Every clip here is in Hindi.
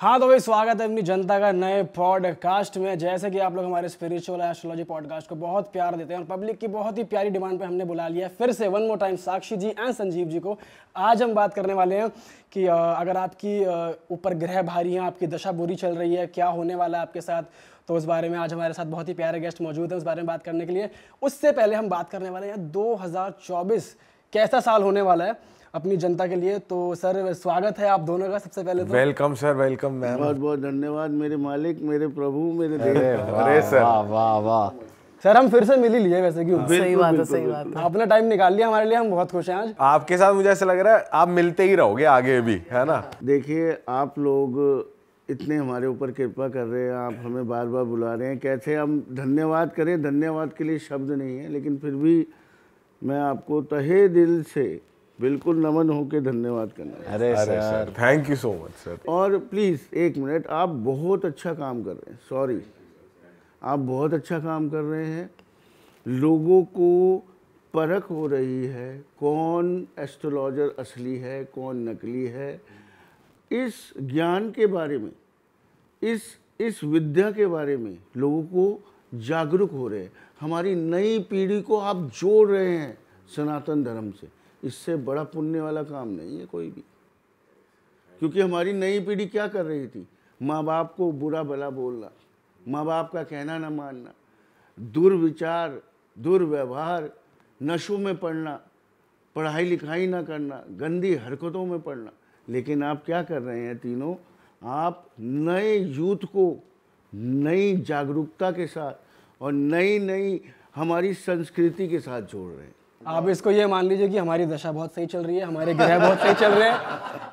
हाँ तो भाई स्वागत है अपनी जनता का नए पॉडकास्ट में जैसे कि आप लोग हमारे स्पिरिचुअल एस्ट्रोलॉजी पॉडकास्ट को बहुत प्यार देते हैं और पब्लिक की बहुत ही प्यारी डिमांड पे हमने बुला लिया फिर से one more time Sakshi ji and Sanjeev ji को आज हम बात करने वाले हैं कि अगर आपकी ऊपर ग्रह भारी हैं आपकी दशा बुरी चल रही है क्या होने वाला है आपके साथ तो उस बारे में आज हमारे साथ बहुत ही प्यारे गेस्ट मौजूद हैं उस बारे में बात करने के लिए उससे पहले हम बात करने वाले हैं दो कैसा साल होने वाला है अपनी जनता के लिए तो सर स्वागत है आप दोनों का सबसे पहले तो वेलकम सर वेलकम मैम बहुत बहुत धन्यवाद मेरे मालिक मेरे प्रभु मेरे अरे सर वाह वाह सर हम फिर से मिल ही लिए वैसे क्यों सही बात है सही बात है आपने टाइम निकाल लिया हमारे लिए हम बहुत खुश हैं आज आपके साथ मुझे ऐसा लग रहा है आप मिलते ही रहोगे आगे भी है ना देखिए आप लोग इतने हमारे ऊपर कृपा कर रहे हैं आप हमें बार बार बुला रहे हैं कैसे हम धन्यवाद करें धन्यवाद के लिए शब्द नहीं है लेकिन फिर भी मैं आपको तहे दिल से बिल्कुल नमन होकर धन्यवाद करना अरे sir thank you so much sir और प्लीज़ एक मिनट आप बहुत अच्छा काम कर रहे हैं सॉरी आप बहुत अच्छा काम कर रहे हैं लोगों को परख हो रही है कौन एस्ट्रोलॉजर असली है कौन नकली है इस ज्ञान के बारे में इस इस विद्या के बारे में लोगों को जागरूक हो रहे हैं हमारी नई पीढ़ी को आप जोड़ रहे हैं सनातन धर्म से इससे बड़ा पुण्य वाला काम नहीं है कोई भी क्योंकि हमारी नई पीढ़ी क्या कर रही थी माँ बाप को बुरा भला बोलना माँ बाप का कहना ना मानना दुर्विचार दुर्व्यवहार नशों में पड़ना पढ़ाई लिखाई ना करना गंदी हरकतों में पड़ना लेकिन आप क्या कर रहे हैं तीनों आप नए यूथ को नई जागरूकता के साथ और नई नई हमारी संस्कृति के साथ जोड़ रहे हैं आप इसको ये मान लीजिए कि हमारी दशा बहुत सही चल रही है हमारे ग्रह बहुत सही चल रहे हैं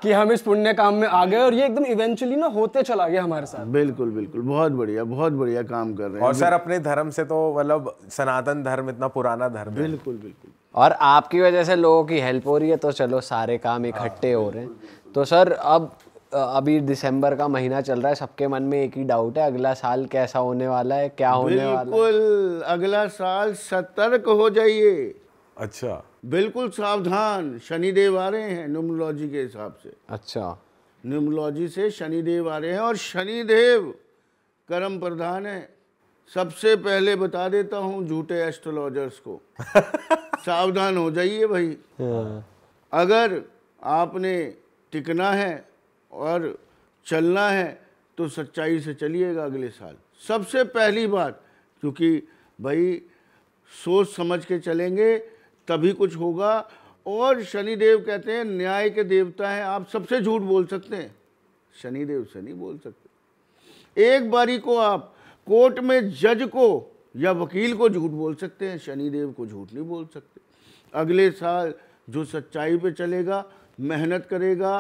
कि हम इस पुण्य काम में आ गए और ये एकदम इवेंचुअली ना होते चला गया हमारे साथ बिल्कुल बिल्कुल बहुत बढ़िया बहुत बढ़िया काम कर रहे हैं और सर अपने धर्म से तो मतलब सनातन धर्म इतना पुराना धर्म बिल्कुल बिल्कुल और आपकी वजह से लोगों की हेल्प हो रही है तो चलो सारे काम इकट्ठे हो रहे हैं तो सर अब अभी दिसंबर का महीना चल रहा है सबके मन में एक ही डाउट है अगला साल कैसा होने वाला है क्या होने वाला है बिल्कुल अगला साल सतर्क हो जाइए अच्छा बिल्कुल सावधान शनिदेव आ रहे हैं न्यूमोलॉजी के हिसाब से अच्छा न्यूमोलॉजी से शनिदेव आ रहे हैं और शनिदेव कर्म प्रधान है सबसे पहले बता देता हूँ झूठे एस्ट्रोलॉजर्स को सावधान हो जाइए भाई हाँ। अगर आपने टिकना है और चलना है तो सच्चाई से चलिएगा अगले साल सबसे पहली बात क्योंकि भाई सोच समझ के चलेंगे तभी कुछ होगा और शनिदेव कहते हैं न्याय के देवता हैं आप सबसे झूठ बोल सकते हैं शनिदेव से नहीं बोल सकते एक बारी को आप कोर्ट में जज को या वकील को झूठ बोल सकते हैं शनिदेव को झूठ नहीं बोल सकते अगले साल जो सच्चाई पे चलेगा मेहनत करेगा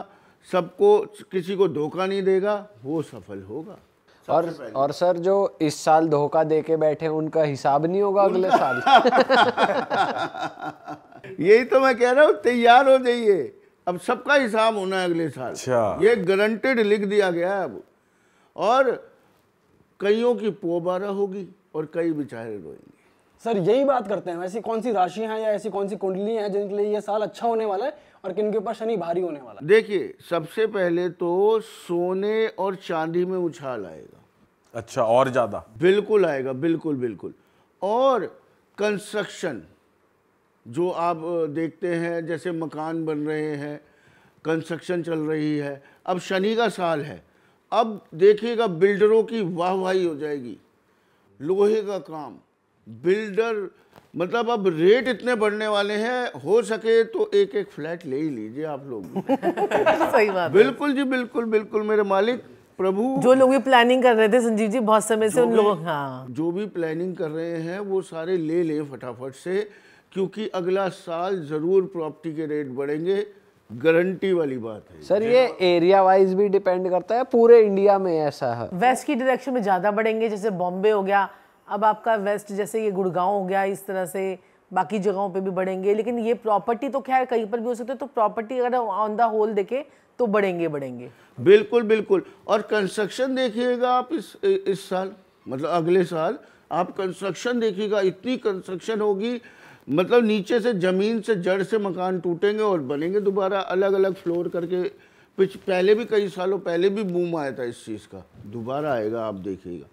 सबको किसी को धोखा नहीं देगा वो सफल होगा और और सर जो इस साल धोखा दे के बैठे उनका हिसाब नहीं होगा अगले साल यही तो मैं कह रहा हूँ तैयार हो जाइए अब सबका हिसाब होना है अगले साल अच्छा। ये गारंटेड लिख दिया गया है अब और कईयों की पोबारा होगी और कई बेचारे रोएंगे सर यही बात करते हैं ऐसी कौन सी राशि हैं या ऐसी कौन सी कुंडली हैं जिनके लिए ये साल अच्छा होने वाला है और किन के ऊपर शनि भारी होने वाला देखिए सबसे पहले तो सोने और चांदी में उछाल आएगा अच्छा और ज़्यादा बिल्कुल आएगा बिल्कुल बिल्कुल और कंस्ट्रक्शन जो आप देखते हैं जैसे मकान बन रहे हैं कंस्ट्रक्शन चल रही है अब शनि का साल है अब देखिएगा बिल्डरों की वाहवाही हो जाएगी लोहे का काम बिल्डर मतलब अब रेट इतने बढ़ने वाले हैं हो सके तो एक एक फ्लैट ले ही लीजिए आप लोग सही बात बिल्कुल जी बिल्कुल बिल्कुल मेरे मालिक प्रभु जो लोग भी प्लानिंग कर रहे थे संजीव जी बहुत समय से उन लोग हाँ जो भी प्लानिंग कर रहे हैं वो सारे ले लें फटाफट से क्योंकि अगला साल ज़रूर प्रॉपर्टी के रेट बढ़ेंगे गारंटी वाली बात है सर ये एरिया वाइज भी डिपेंड करता है पूरे इंडिया में ऐसा है वेस्ट की डायरेक्शन में ज़्यादा बढ़ेंगे जैसे बॉम्बे हो गया अब आपका वेस्ट जैसे ये गुड़गांव हो गया इस तरह से बाकी जगहों पे भी बढ़ेंगे लेकिन ये प्रॉपर्टी तो खैर कहीं पर भी हो सकते है तो प्रॉपर्टी अगर ऑन द होल देखें तो बढ़ेंगे बढ़ेंगे बिल्कुल बिल्कुल और कंस्ट्रक्शन देखिएगा आप इस इस साल मतलब अगले साल आप कंस्ट्रक्शन देखिएगा इतनी कंस्ट्रक्शन होगी मतलब नीचे से ज़मीन से जड़ से मकान टूटेंगे और बनेंगे दोबारा अलग अलग फ्लोर करके पिछ पहले भी कई सालों पहले भी बूम आया था इस चीज़ का दोबारा आएगा आप देखिएगा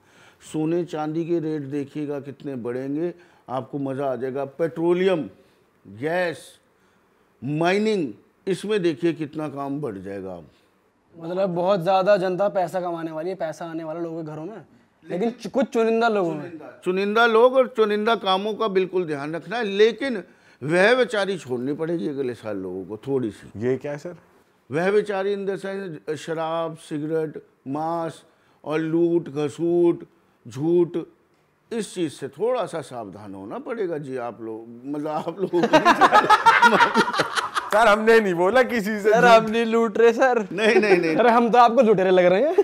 सोने चांदी के रेट देखिएगा कितने बढ़ेंगे आपको मज़ा आ जाएगा पेट्रोलियम गैस माइनिंग इसमें देखिए कितना काम बढ़ जाएगा आप मतलब बहुत ज़्यादा जनता पैसा कमाने वाली है पैसा आने वाला लोगों के घरों में लेकिन कुछ चुनिंदा लोगों में चुनिंदा लोग और चुनिंदा कामों का बिल्कुल ध्यान रखना है लेकिन वह बेचारी छोड़नी पड़ेगी अगले साल लोगों को थोड़ी सी ये क्या है सर वह बेचारी इन द शराब सिगरेट मांस और लूट घसूट झूठ इस चीज़ से थोड़ा सा सावधान होना पड़ेगा जी आप लोग मतलब आप लोग सर हमने नहीं बोला किसी से सर हम नहीं लूट रहे सर नहीं नहीं नहीं अरे हम तो आपको लुटेरे लग रहे हैं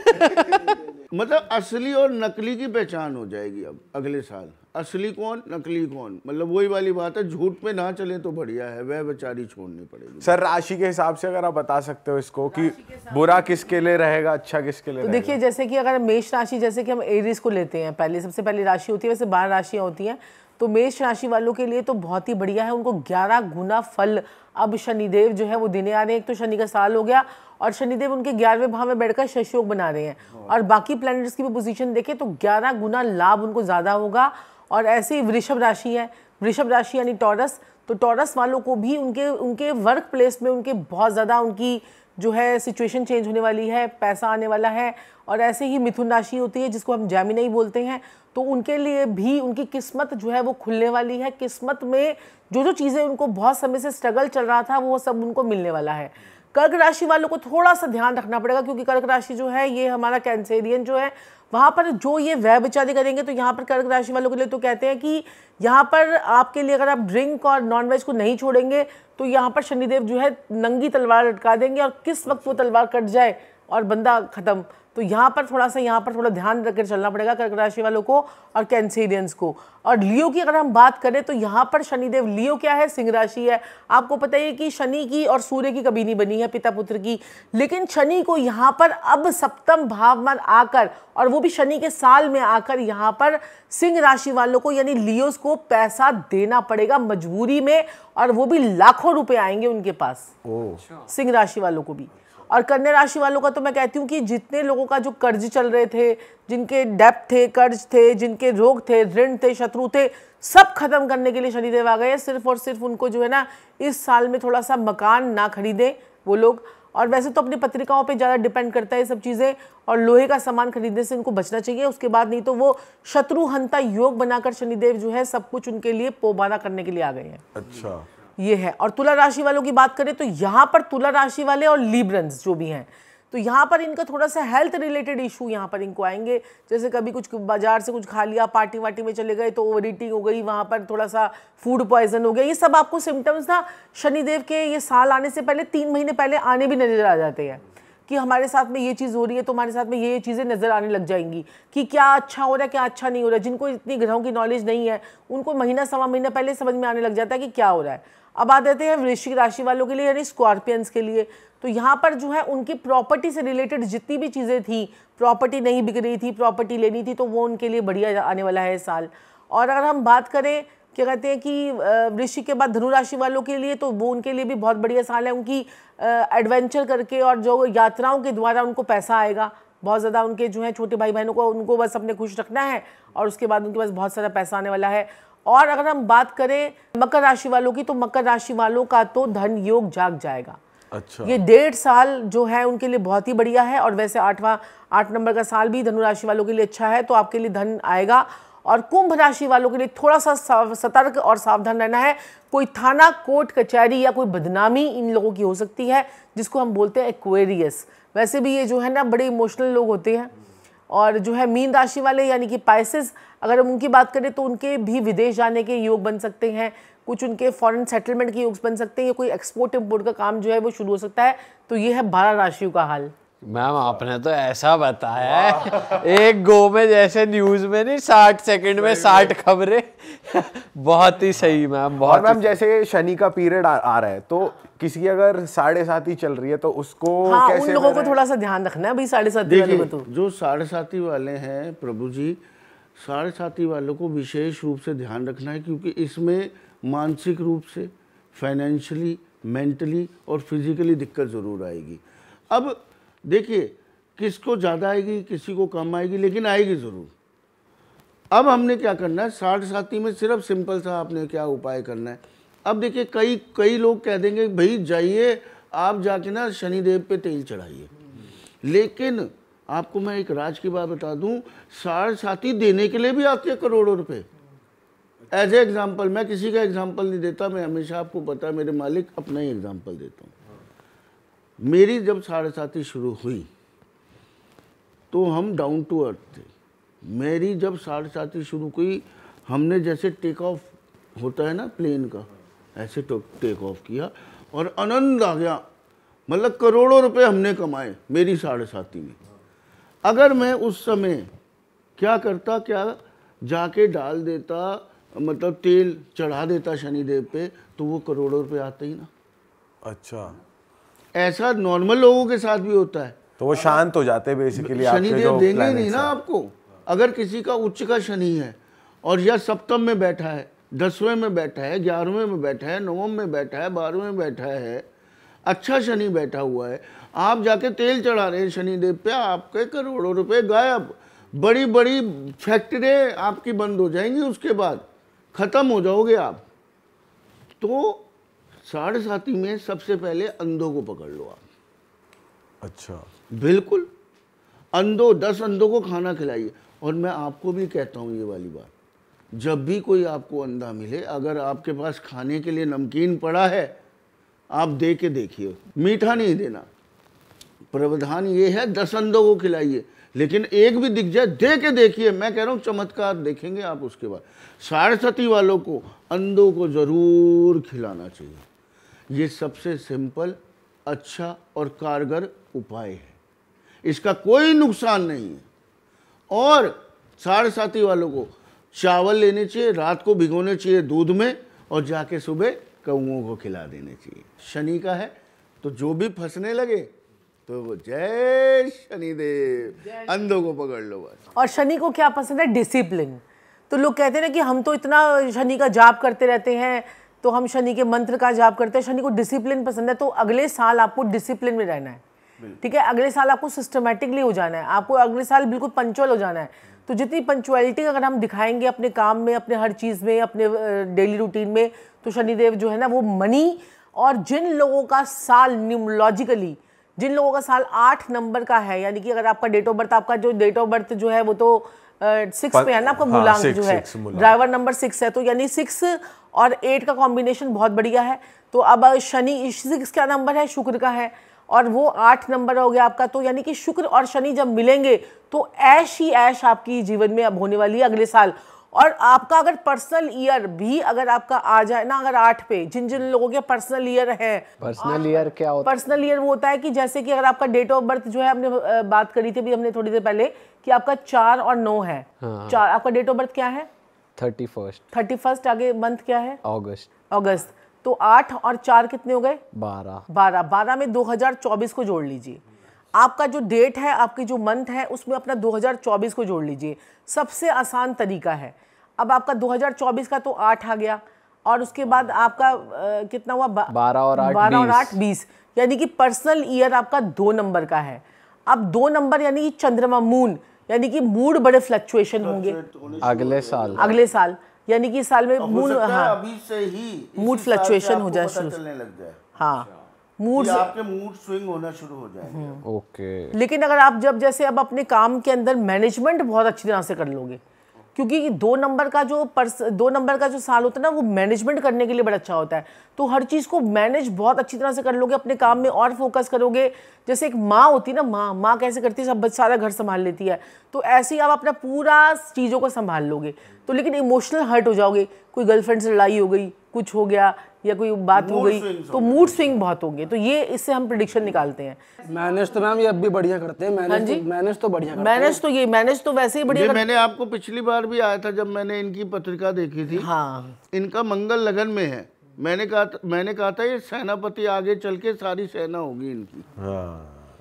मतलब असली और नकली की पहचान हो जाएगी अब अगले साल असली कौन नकली कौन मतलब वही वाली बात है झूठ पे ना चले तो बढ़िया है वह बेचारी छोड़नी पड़ेगी सर राशि के हिसाब से अगर आप बता सकते हो इसको कि बुरा तो किसके लिए रहेगा अच्छा किसके लिए तो देखिए जैसे कि अगर मेष राशि जैसे कि हम एरिस को लेते हैं पहले सबसे पहली राशि होती है वैसे बारह राशियाँ होती हैं तो मेष राशि वालों के लिए तो बहुत ही बढ़िया है उनको ग्यारह गुना फल अब शनिदेव जो है वो देने आ रहे हैं एक तो शनि का साल हो गया और शनिदेव उनके ग्यारहवें भाव में बैठकर शशयोग बना रहे हैं हाँ। और बाकी प्लैनेट्स की भी पोजीशन देखें तो ग्यारह गुना लाभ उनको ज़्यादा होगा और ऐसे ही वृषभ राशि है वृषभ राशि यानी टॉरस तो टॉरस वालों को भी उनके उनके वर्क प्लेस में उनके बहुत ज़्यादा उनकी जो है सिचुएशन चेंज होने वाली है पैसा आने वाला है और ऐसे ही मिथुन राशि होती है जिसको हम ही बोलते हैं तो उनके लिए भी उनकी किस्मत जो है वो खुलने वाली है किस्मत में जो जो चीज़ें उनको बहुत समय से स्ट्रगल चल रहा था वो सब उनको मिलने वाला है कर्क राशि वालों को थोड़ा सा ध्यान रखना पड़ेगा क्योंकि कर्क राशि जो है ये हमारा कैंसेरियन जो है वहाँ पर जो ये व्यय विचारी करेंगे तो यहाँ पर कर्क राशि वालों के लिए तो कहते हैं कि यहाँ पर आपके लिए अगर आप ड्रिंक और नॉनवेज को नहीं छोड़ेंगे तो यहाँ पर शनिदेव जो है नंगी तलवार लटका देंगे और किस वक्त वो तलवार कट जाए और बंदा ख़त्म तो यहाँ पर थोड़ा सा यहाँ पर थोड़ा ध्यान रखकर चलना पड़ेगा कर्क राशि वालों को और कैंसेरियंस को और लियो की अगर हम बात करें तो यहाँ पर शनिदेव लियो क्या है सिंह राशि है आपको पता ही है कि शनि की और सूर्य की कभी नहीं बनी है पिता पुत्र की लेकिन शनि को यहाँ पर अब सप्तम भाव मन आकर और वो भी शनि के साल में आकर यहाँ पर सिंह राशि वालों को यानी लियोस को पैसा देना पड़ेगा मजबूरी में और वो भी लाखों रुपए आएंगे उनके पास सिंह राशि वालों को भी और कन्या राशि वालों का तो मैं कहती हूँ कि जितने लोगों का जो कर्ज चल रहे थे जिनके डेप थे कर्ज थे जिनके रोग थे ऋण थे शत्रु थे सब खत्म करने के लिए शनिदेव आ गए सिर्फ और सिर्फ उनको जो है ना इस साल में थोड़ा सा मकान ना खरीदें वो लोग और वैसे तो अपनी पत्रिकाओं पे ज़्यादा डिपेंड करता है सब चीज़ें और लोहे का सामान खरीदने से इनको बचना चाहिए उसके बाद नहीं तो वो शत्रुहनता योग बनाकर शनिदेव जो है सब कुछ उनके लिए पोबाना करने के लिए आ गए हैं अच्छा ये है और तुला राशि वालों की बात करें तो यहाँ पर तुला राशि वाले और लिब्रंस जो भी हैं तो यहाँ पर इनका थोड़ा सा हेल्थ रिलेटेड इशू यहाँ पर इनको आएंगे जैसे कभी कुछ बाजार से कुछ खा लिया पार्टी वार्टी में चले गए तो ओवर ईटिंग हो गई वहाँ पर थोड़ा सा फूड पॉइजन हो गया ये सब आपको सिम्टम्स ना शनिदेव के ये साल आने से पहले तीन महीने पहले आने भी नज़र आ जाते हैं कि हमारे साथ में ये चीज़ हो रही है तो हमारे साथ में ये चीज़ें नज़र आने लग जाएंगी कि क्या अच्छा हो रहा है क्या अच्छा नहीं हो रहा है जिनको इतनी ग्रहों की नॉलेज नहीं है उनको महीना सवा महीना पहले समझ में आने लग जाता है कि क्या हो रहा है अब आ जाते हैं वृश्चिक राशि वालों के लिए यानी स्कॉर्पियंस के लिए तो यहाँ पर जो है उनकी प्रॉपर्टी से रिलेटेड जितनी भी चीज़ें थी प्रॉपर्टी नहीं बिक रही थी प्रॉपर्टी लेनी थी तो वो उनके लिए बढ़िया आने वाला है साल और अगर हम बात करें क्या कहते हैं कि वृश्चिक के बाद धनु राशि वालों के लिए तो वो उनके लिए भी बहुत बढ़िया साल है उनकी एडवेंचर करके और जो यात्राओं के द्वारा उनको पैसा आएगा बहुत ज़्यादा उनके जो है छोटे भाई बहनों को उनको बस अपने खुश रखना है और उसके बाद उनके पास बहुत सारा पैसा आने वाला है और अगर हम बात करें मकर राशि वालों की तो मकर राशि वालों का तो धन योग जाग जाएगा अच्छा ये डेढ़ साल जो है उनके लिए बहुत ही बढ़िया है और वैसे आठवा आठ नंबर का साल भी धनु राशि वालों के लिए अच्छा है तो आपके लिए धन आएगा और कुंभ राशि वालों के लिए थोड़ा सा सतर्क और सावधान रहना है कोई थाना कोर्ट कचहरी या कोई बदनामी इन लोगों की हो सकती है जिसको हम बोलते हैं एक्वेरियस वैसे भी ये जो है ना बड़े इमोशनल लोग होते हैं और जो है मीन राशि वाले यानी कि पाइसिस अगर हम उनकी बात करें तो उनके भी विदेश जाने के योग बन सकते हैं कुछ उनके फॉरेन सेटलमेंट के योग बन सकते हैं या कोई एक्सपोर्ट इम्पोर्ट का काम जो है वो शुरू हो सकता है तो ये है बारह राशियों का हाल मैम आपने तो ऐसा बताया एक गो में जैसे न्यूज में नहीं साठ सेकंड में साठ खबरें बहुत ही सही मैम बहुत मैम जैसे शनि का पीरियड आ, आ रहा है तो किसी की अगर साढ़े सात ही चल रही है तो उसको हाँ, कैसे उन लोगों को थोड़ा सा ध्यान रखना है भाई साढ़े सात तो। जो साढ़े साथी वाले हैं प्रभु जी साढ़े साथी वालों को विशेष रूप से ध्यान रखना है क्योंकि इसमें मानसिक रूप से फाइनेंशियली मेंटली और फिजिकली दिक्कत ज़रूर आएगी अब देखिए किसको ज़्यादा आएगी किसी को कम आएगी लेकिन आएगी ज़रूर अब हमने क्या करना है साठ साथी में सिर्फ सिंपल सा आपने क्या उपाय करना है अब देखिए कई कई लोग कह देंगे भाई जाइए आप जाके ना शनिदेव पे तेल चढ़ाइए लेकिन आपको मैं एक राज की बात बता दूं सार साथी देने के लिए भी आते हैं करोड़ों रुपए एज ए एग्जाम्पल मैं किसी का एग्जाम्पल नहीं देता मैं हमेशा आपको पता है मेरे मालिक अपना ही एग्जाम्पल देता हूँ मेरी जब साढ़े साथी शुरू हुई तो हम डाउन टू अर्थ थे मेरी जब साढ़े साथी शुरू हुई हमने जैसे टेक ऑफ होता है ना प्लेन का ऐसे टेक तो ऑफ किया और आनंद आ गया मतलब करोड़ों रुपए हमने कमाए मेरी साढ़े साथी में अगर मैं उस समय क्या करता क्या जाके डाल देता मतलब तेल चढ़ा देता शनि देव पे तो वो करोड़ों रुपए आते ही ना अच्छा ऐसा नॉर्मल लोगों के साथ भी होता है तो वो शांत हो जाते हैं बेसिकली देव देंगे ही नहीं ना आपको अगर किसी का उच्च का शनि है और या सप्तम में बैठा है दसवें में बैठा है ग्यारहवें में बैठा है नवम में बैठा है बारहवें में बैठा है अच्छा शनि बैठा हुआ है आप जाके तेल चढ़ा रहे हैं शनिदेव पे आपके करोड़ों रुपए गायब बड़ी बड़ी फैक्ट्री आपकी बंद हो जाएंगी उसके बाद ख़त्म हो जाओगे आप तो साढ़े साथी में सबसे पहले अंधों को पकड़ लो आप अच्छा बिल्कुल अंधो दस अंधों को खाना खिलाइए और मैं आपको भी कहता हूँ ये वाली बात जब भी कोई आपको अंधा मिले अगर आपके पास खाने के लिए नमकीन पड़ा है आप दे के देखिए मीठा नहीं देना प्रावधान ये है दस अंधों को खिलाइए लेकिन एक भी दिख जाए दे के देखिए मैं कह रहा हूँ चमत्कार देखेंगे आप उसके बाद सारस्वती वालों को अंधों को ज़रूर खिलाना चाहिए ये सबसे सिंपल अच्छा और कारगर उपाय है इसका कोई नुकसान नहीं है और सारस्वती वालों को चावल लेने चाहिए रात को भिगोने चाहिए दूध में और जाके सुबह कौओं को खिला देने चाहिए शनि का है तो जो भी फंसने लगे तो वो जय शनिदेव अंधों को पकड़ लो बस और शनि को क्या पसंद है डिसिप्लिन तो लोग कहते हैं ना कि हम तो इतना शनि का जाप करते रहते हैं तो हम शनि के मंत्र का जाप करते हैं शनि को डिसिप्लिन पसंद है तो अगले साल आपको डिसिप्लिन में रहना है ठीक है अगले साल आपको सिस्टमेटिकली हो जाना है आपको अगले साल बिल्कुल पंचुअल हो जाना है तो जितनी पंचुअलिटी अगर हम दिखाएंगे अपने काम में अपने हर चीज़ में अपने डेली रूटीन में तो शनिदेव जो है ना वो मनी और जिन लोगों का साल न्यूमोलॉजिकली जिन लोगों का साल आठ नंबर का है यानी कि अगर आपका डेट ऑफ बर्थ आपका जो डेट ऑफ बर्थ जो है वो तो सिक्स पे है ना आपका मूलांक हाँ, जो है ड्राइवर नंबर सिक्स है तो यानी सिक्स और एट का कॉम्बिनेशन बहुत बढ़िया है तो अब शनि सिक्स का नंबर है शुक्र का है और वो आठ नंबर हो गया आपका तो यानी कि शुक्र और शनि जब मिलेंगे तो ऐश ही ऐश आपकी जीवन में अब होने वाली है अगले साल और आपका अगर पर्सनल ईयर भी अगर आपका आ जाए ना अगर आठ पे जिन जिन लोगों के पर्सनल ईयर है पर्सनल ईयर क्या होता है पर्सनल ईयर वो होता है कि जैसे कि अगर आपका डेट ऑफ बर्थ जो है हमने बात करी थी भी हमने थोड़ी देर पहले कि आपका चार और नौ है हाँ। चार आपका डेट ऑफ बर्थ क्या है थर्टी फर्स्ट थर्टी फर्स्ट आगे मंथ क्या है अगस्त अगस्त तो आठ और चार कितने हो गए बारह बारह बारह में दो हजार चौबीस को जोड़ लीजिए आपका जो डेट है आपकी जो मंथ है उसमें अपना 2024 को जोड़ लीजिए सबसे आसान तरीका है अब आपका 2024 का तो आठ आ गया और उसके बाद आपका आ, कितना हुआ बारह और आठ बारह और आठ बीस यानी कि पर्सनल ईयर आपका दो नंबर का है अब दो नंबर यानी कि चंद्रमा मून यानी कि मूड बड़े फ्लक्चुएशन होंगे अगले साल अगले साल यानी कि साल में मूड हाँ अभी से ही मूड फ्लक्चुएशन हो जाए शुरू हाँ मूड आपके मूड स्विंग होना शुरू हो जाएगा हाँ। ओके लेकिन अगर आप जब जैसे अब अपने काम के अंदर मैनेजमेंट बहुत अच्छी तरह से कर लोगे क्योंकि दो नंबर का जो पर्स दो नंबर का जो साल होता है ना वो मैनेजमेंट करने के लिए बड़ा अच्छा होता है तो हर चीज़ को मैनेज बहुत अच्छी तरह से कर लोगे अपने काम में और फोकस करोगे जैसे एक माँ होती है ना माँ माँ कैसे करती है सब सारा घर संभाल लेती है तो ऐसे ही आप अपना पूरा चीज़ों को संभाल लोगे तो लेकिन इमोशनल हर्ट हो जाओगे कोई गर्लफ्रेंड से लड़ाई हो गई कुछ हो गया या कोई बात हो गई तो मूड स्विंग बहुत होंगे तो ये इससे हम प्रिडिक्शन निकालते हैं मैनेज तो मैम ये अब भी बढ़िया करते हैं मैनेज हाँ जी मैनेज तो-, तो बढ़िया मैनेज तो ये मैनेज तो वैसे ही बढ़िया मैंने आपको पिछली बार भी आया था जब मैंने इनकी पत्रिका देखी थी हाँ इनका मंगल लगन में है मैंने कहा मैंने कहा था ये सेनापति आगे चल के सारी सेना होगी इनकी हाँ।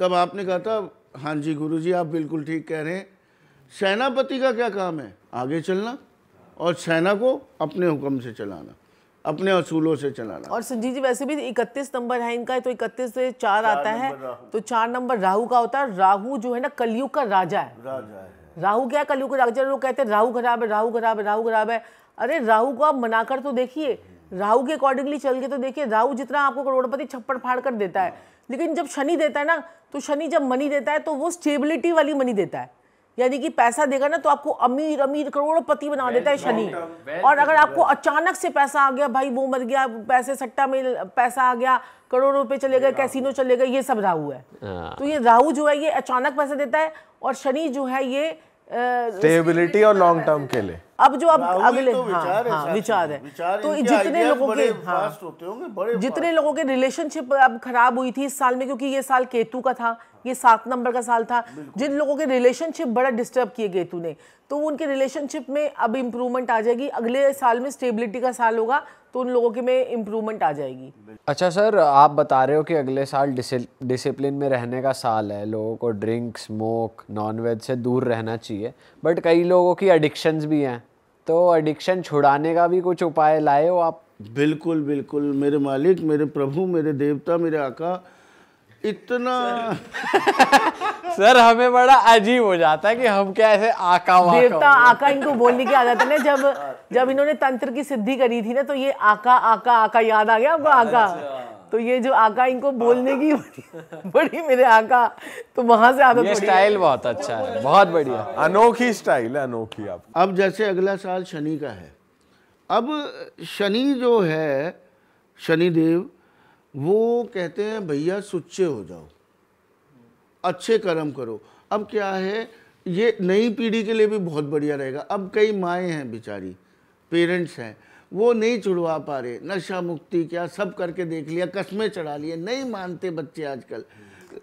तब आपने कहा था हाँ जी गुरु जी आप बिल्कुल ठीक कह रहे हैं सेनापति का क्या काम है आगे चलना और सेना को अपने हुक्म से चलाना अपने असूलों से चलाना और संजीव जी वैसे भी इकतीस नंबर है इनका तो इकतीस से चार, आता है तो चार नंबर राहु का होता है राहु जो है ना कलयुग का राजा है राजा है राहु क्या कलयुग का राजा लोग कहते हैं राहु खराब है राहु खराब है राहु खराब है अरे राहु को आप मनाकर तो देखिए राहु के अकॉर्डिंगली चल के तो देखिए राहु जितना आपको करोड़पति छप्पड़ फाड़ कर देता है लेकिन जब शनि देता है ना तो शनि जब मनी देता है तो वो स्टेबिलिटी वाली मनी देता है यानी कि पैसा देगा ना तो आपको अमीर अमीर करोड़पति बना देता है शनि और अगर आपको अचानक से पैसा आ गया भाई वो मर गया पैसे सट्टा में पैसा आ गया करोड़ों रुपए चले गए कैसीनो चले गए ये सब राहु है हाँ। तो ये राहु जो है ये अचानक पैसा देता है और शनि जो है ये स्टेबिलिटी और लॉन्ग टर्म के लिए अब जो अब अगले तो हाँ, विचार हाँ, है, विचार है विचार तो जितने हाँ। लोगों के हाँ, जितने लोगों के रिलेशनशिप अब खराब हुई थी इस साल में क्योंकि ये साल केतु का था ये सात नंबर का साल था जिन लोगों के रिलेशनशिप बड़ा डिस्टर्ब किए गए तूने तो उनके रिलेशनशिप में अब इम्प्रूवमेंट आ जाएगी अगले साल में स्टेबिलिटी का साल होगा तो उन लोगों के में इम्प्रूवमेंट आ जाएगी अच्छा सर आप बता रहे हो कि अगले साल डिसिप्लिन में रहने का साल है लोगों को ड्रिंक स्मोक नॉनवेज से दूर रहना चाहिए बट कई लोगों की एडिक्शंस भी हैं तो एडिक्शन छुड़ाने का भी कुछ उपाय लाए हो आप बिल्कुल बिल्कुल मेरे मालिक मेरे प्रभु मेरे देवता मेरे आका इतना सर हमें बड़ा अजीब हो जाता है कि हम क्या ऐसे आका देवता आका इनको बोलने की आदत है ना जब जब इन्होंने तंत्र की सिद्धि करी थी ना तो ये आका आका आका याद आ गया आपको अच्छा। आका तो ये जो आका इनको बोलने की बड़ी मेरे आका तो वहां से आदत ये स्टाइल बहुत अच्छा है बहुत बढ़िया अनोखी स्टाइल है अनोखी आप अब जैसे अगला साल शनि का है अब शनि जो है शनिदेव वो कहते हैं भैया सुच्चे हो जाओ अच्छे कर्म करो अब क्या है ये नई पीढ़ी के लिए भी बहुत बढ़िया रहेगा अब कई माएँ हैं बेचारी पेरेंट्स हैं वो नहीं छुड़वा पा रहे नशा मुक्ति क्या सब करके देख लिया कस्में चढ़ा लिए नहीं मानते बच्चे आजकल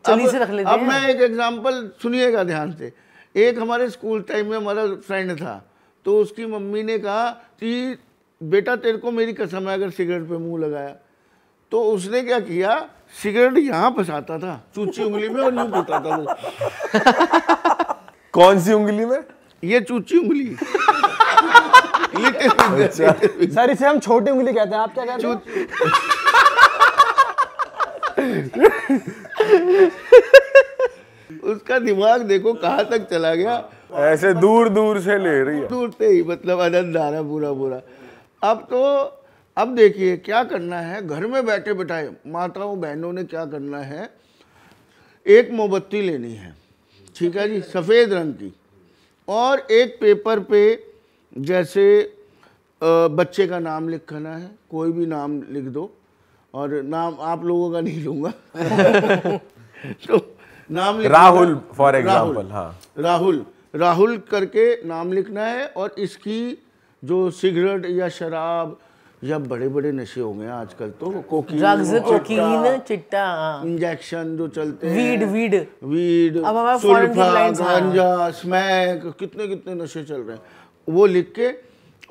अब, से रख लेते अब मैं एक एग्जांपल सुनिएगा ध्यान से एक हमारे स्कूल टाइम में हमारा फ्रेंड था तो उसकी मम्मी ने कहा कि बेटा तेरे को मेरी कसम है अगर सिगरेट पे मुंह लगाया तो उसने क्या किया सिगरेट यहाँ फंसाता था चूची उंगली में और यूँ पीता था वो कौन सी उंगली में ये चूची उंगली अच्छा। सर इसे हम छोटी उंगली कहते हैं आप क्या कहते हैं उसका दिमाग देखो कहाँ तक चला गया ऐसे दूर दूर से ले रही है दूर से ही मतलब आनंद आ रहा पूरा पूरा अब तो अब देखिए क्या करना है घर में बैठे बैठाए माताओं बहनों ने क्या करना है एक मोमबत्ती लेनी है ठीक है जी सफ़ेद रंग की और एक पेपर पे जैसे बच्चे का नाम लिखना है कोई भी नाम लिख दो और नाम आप लोगों का नहीं लूँगा तो नाम राहुल फॉर एग्जांपल हाँ राहुल राहुल करके नाम लिखना है और इसकी जो सिगरेट या शराब या बड़े बड़े नशे हो गए आजकल तो कोकीन चिट्टा हाँ। इंजेक्शन जो चलते हैं वीड वीड वीड हाँ। गांजा स्मैक कितने कितने नशे चल रहे हैं वो लिख के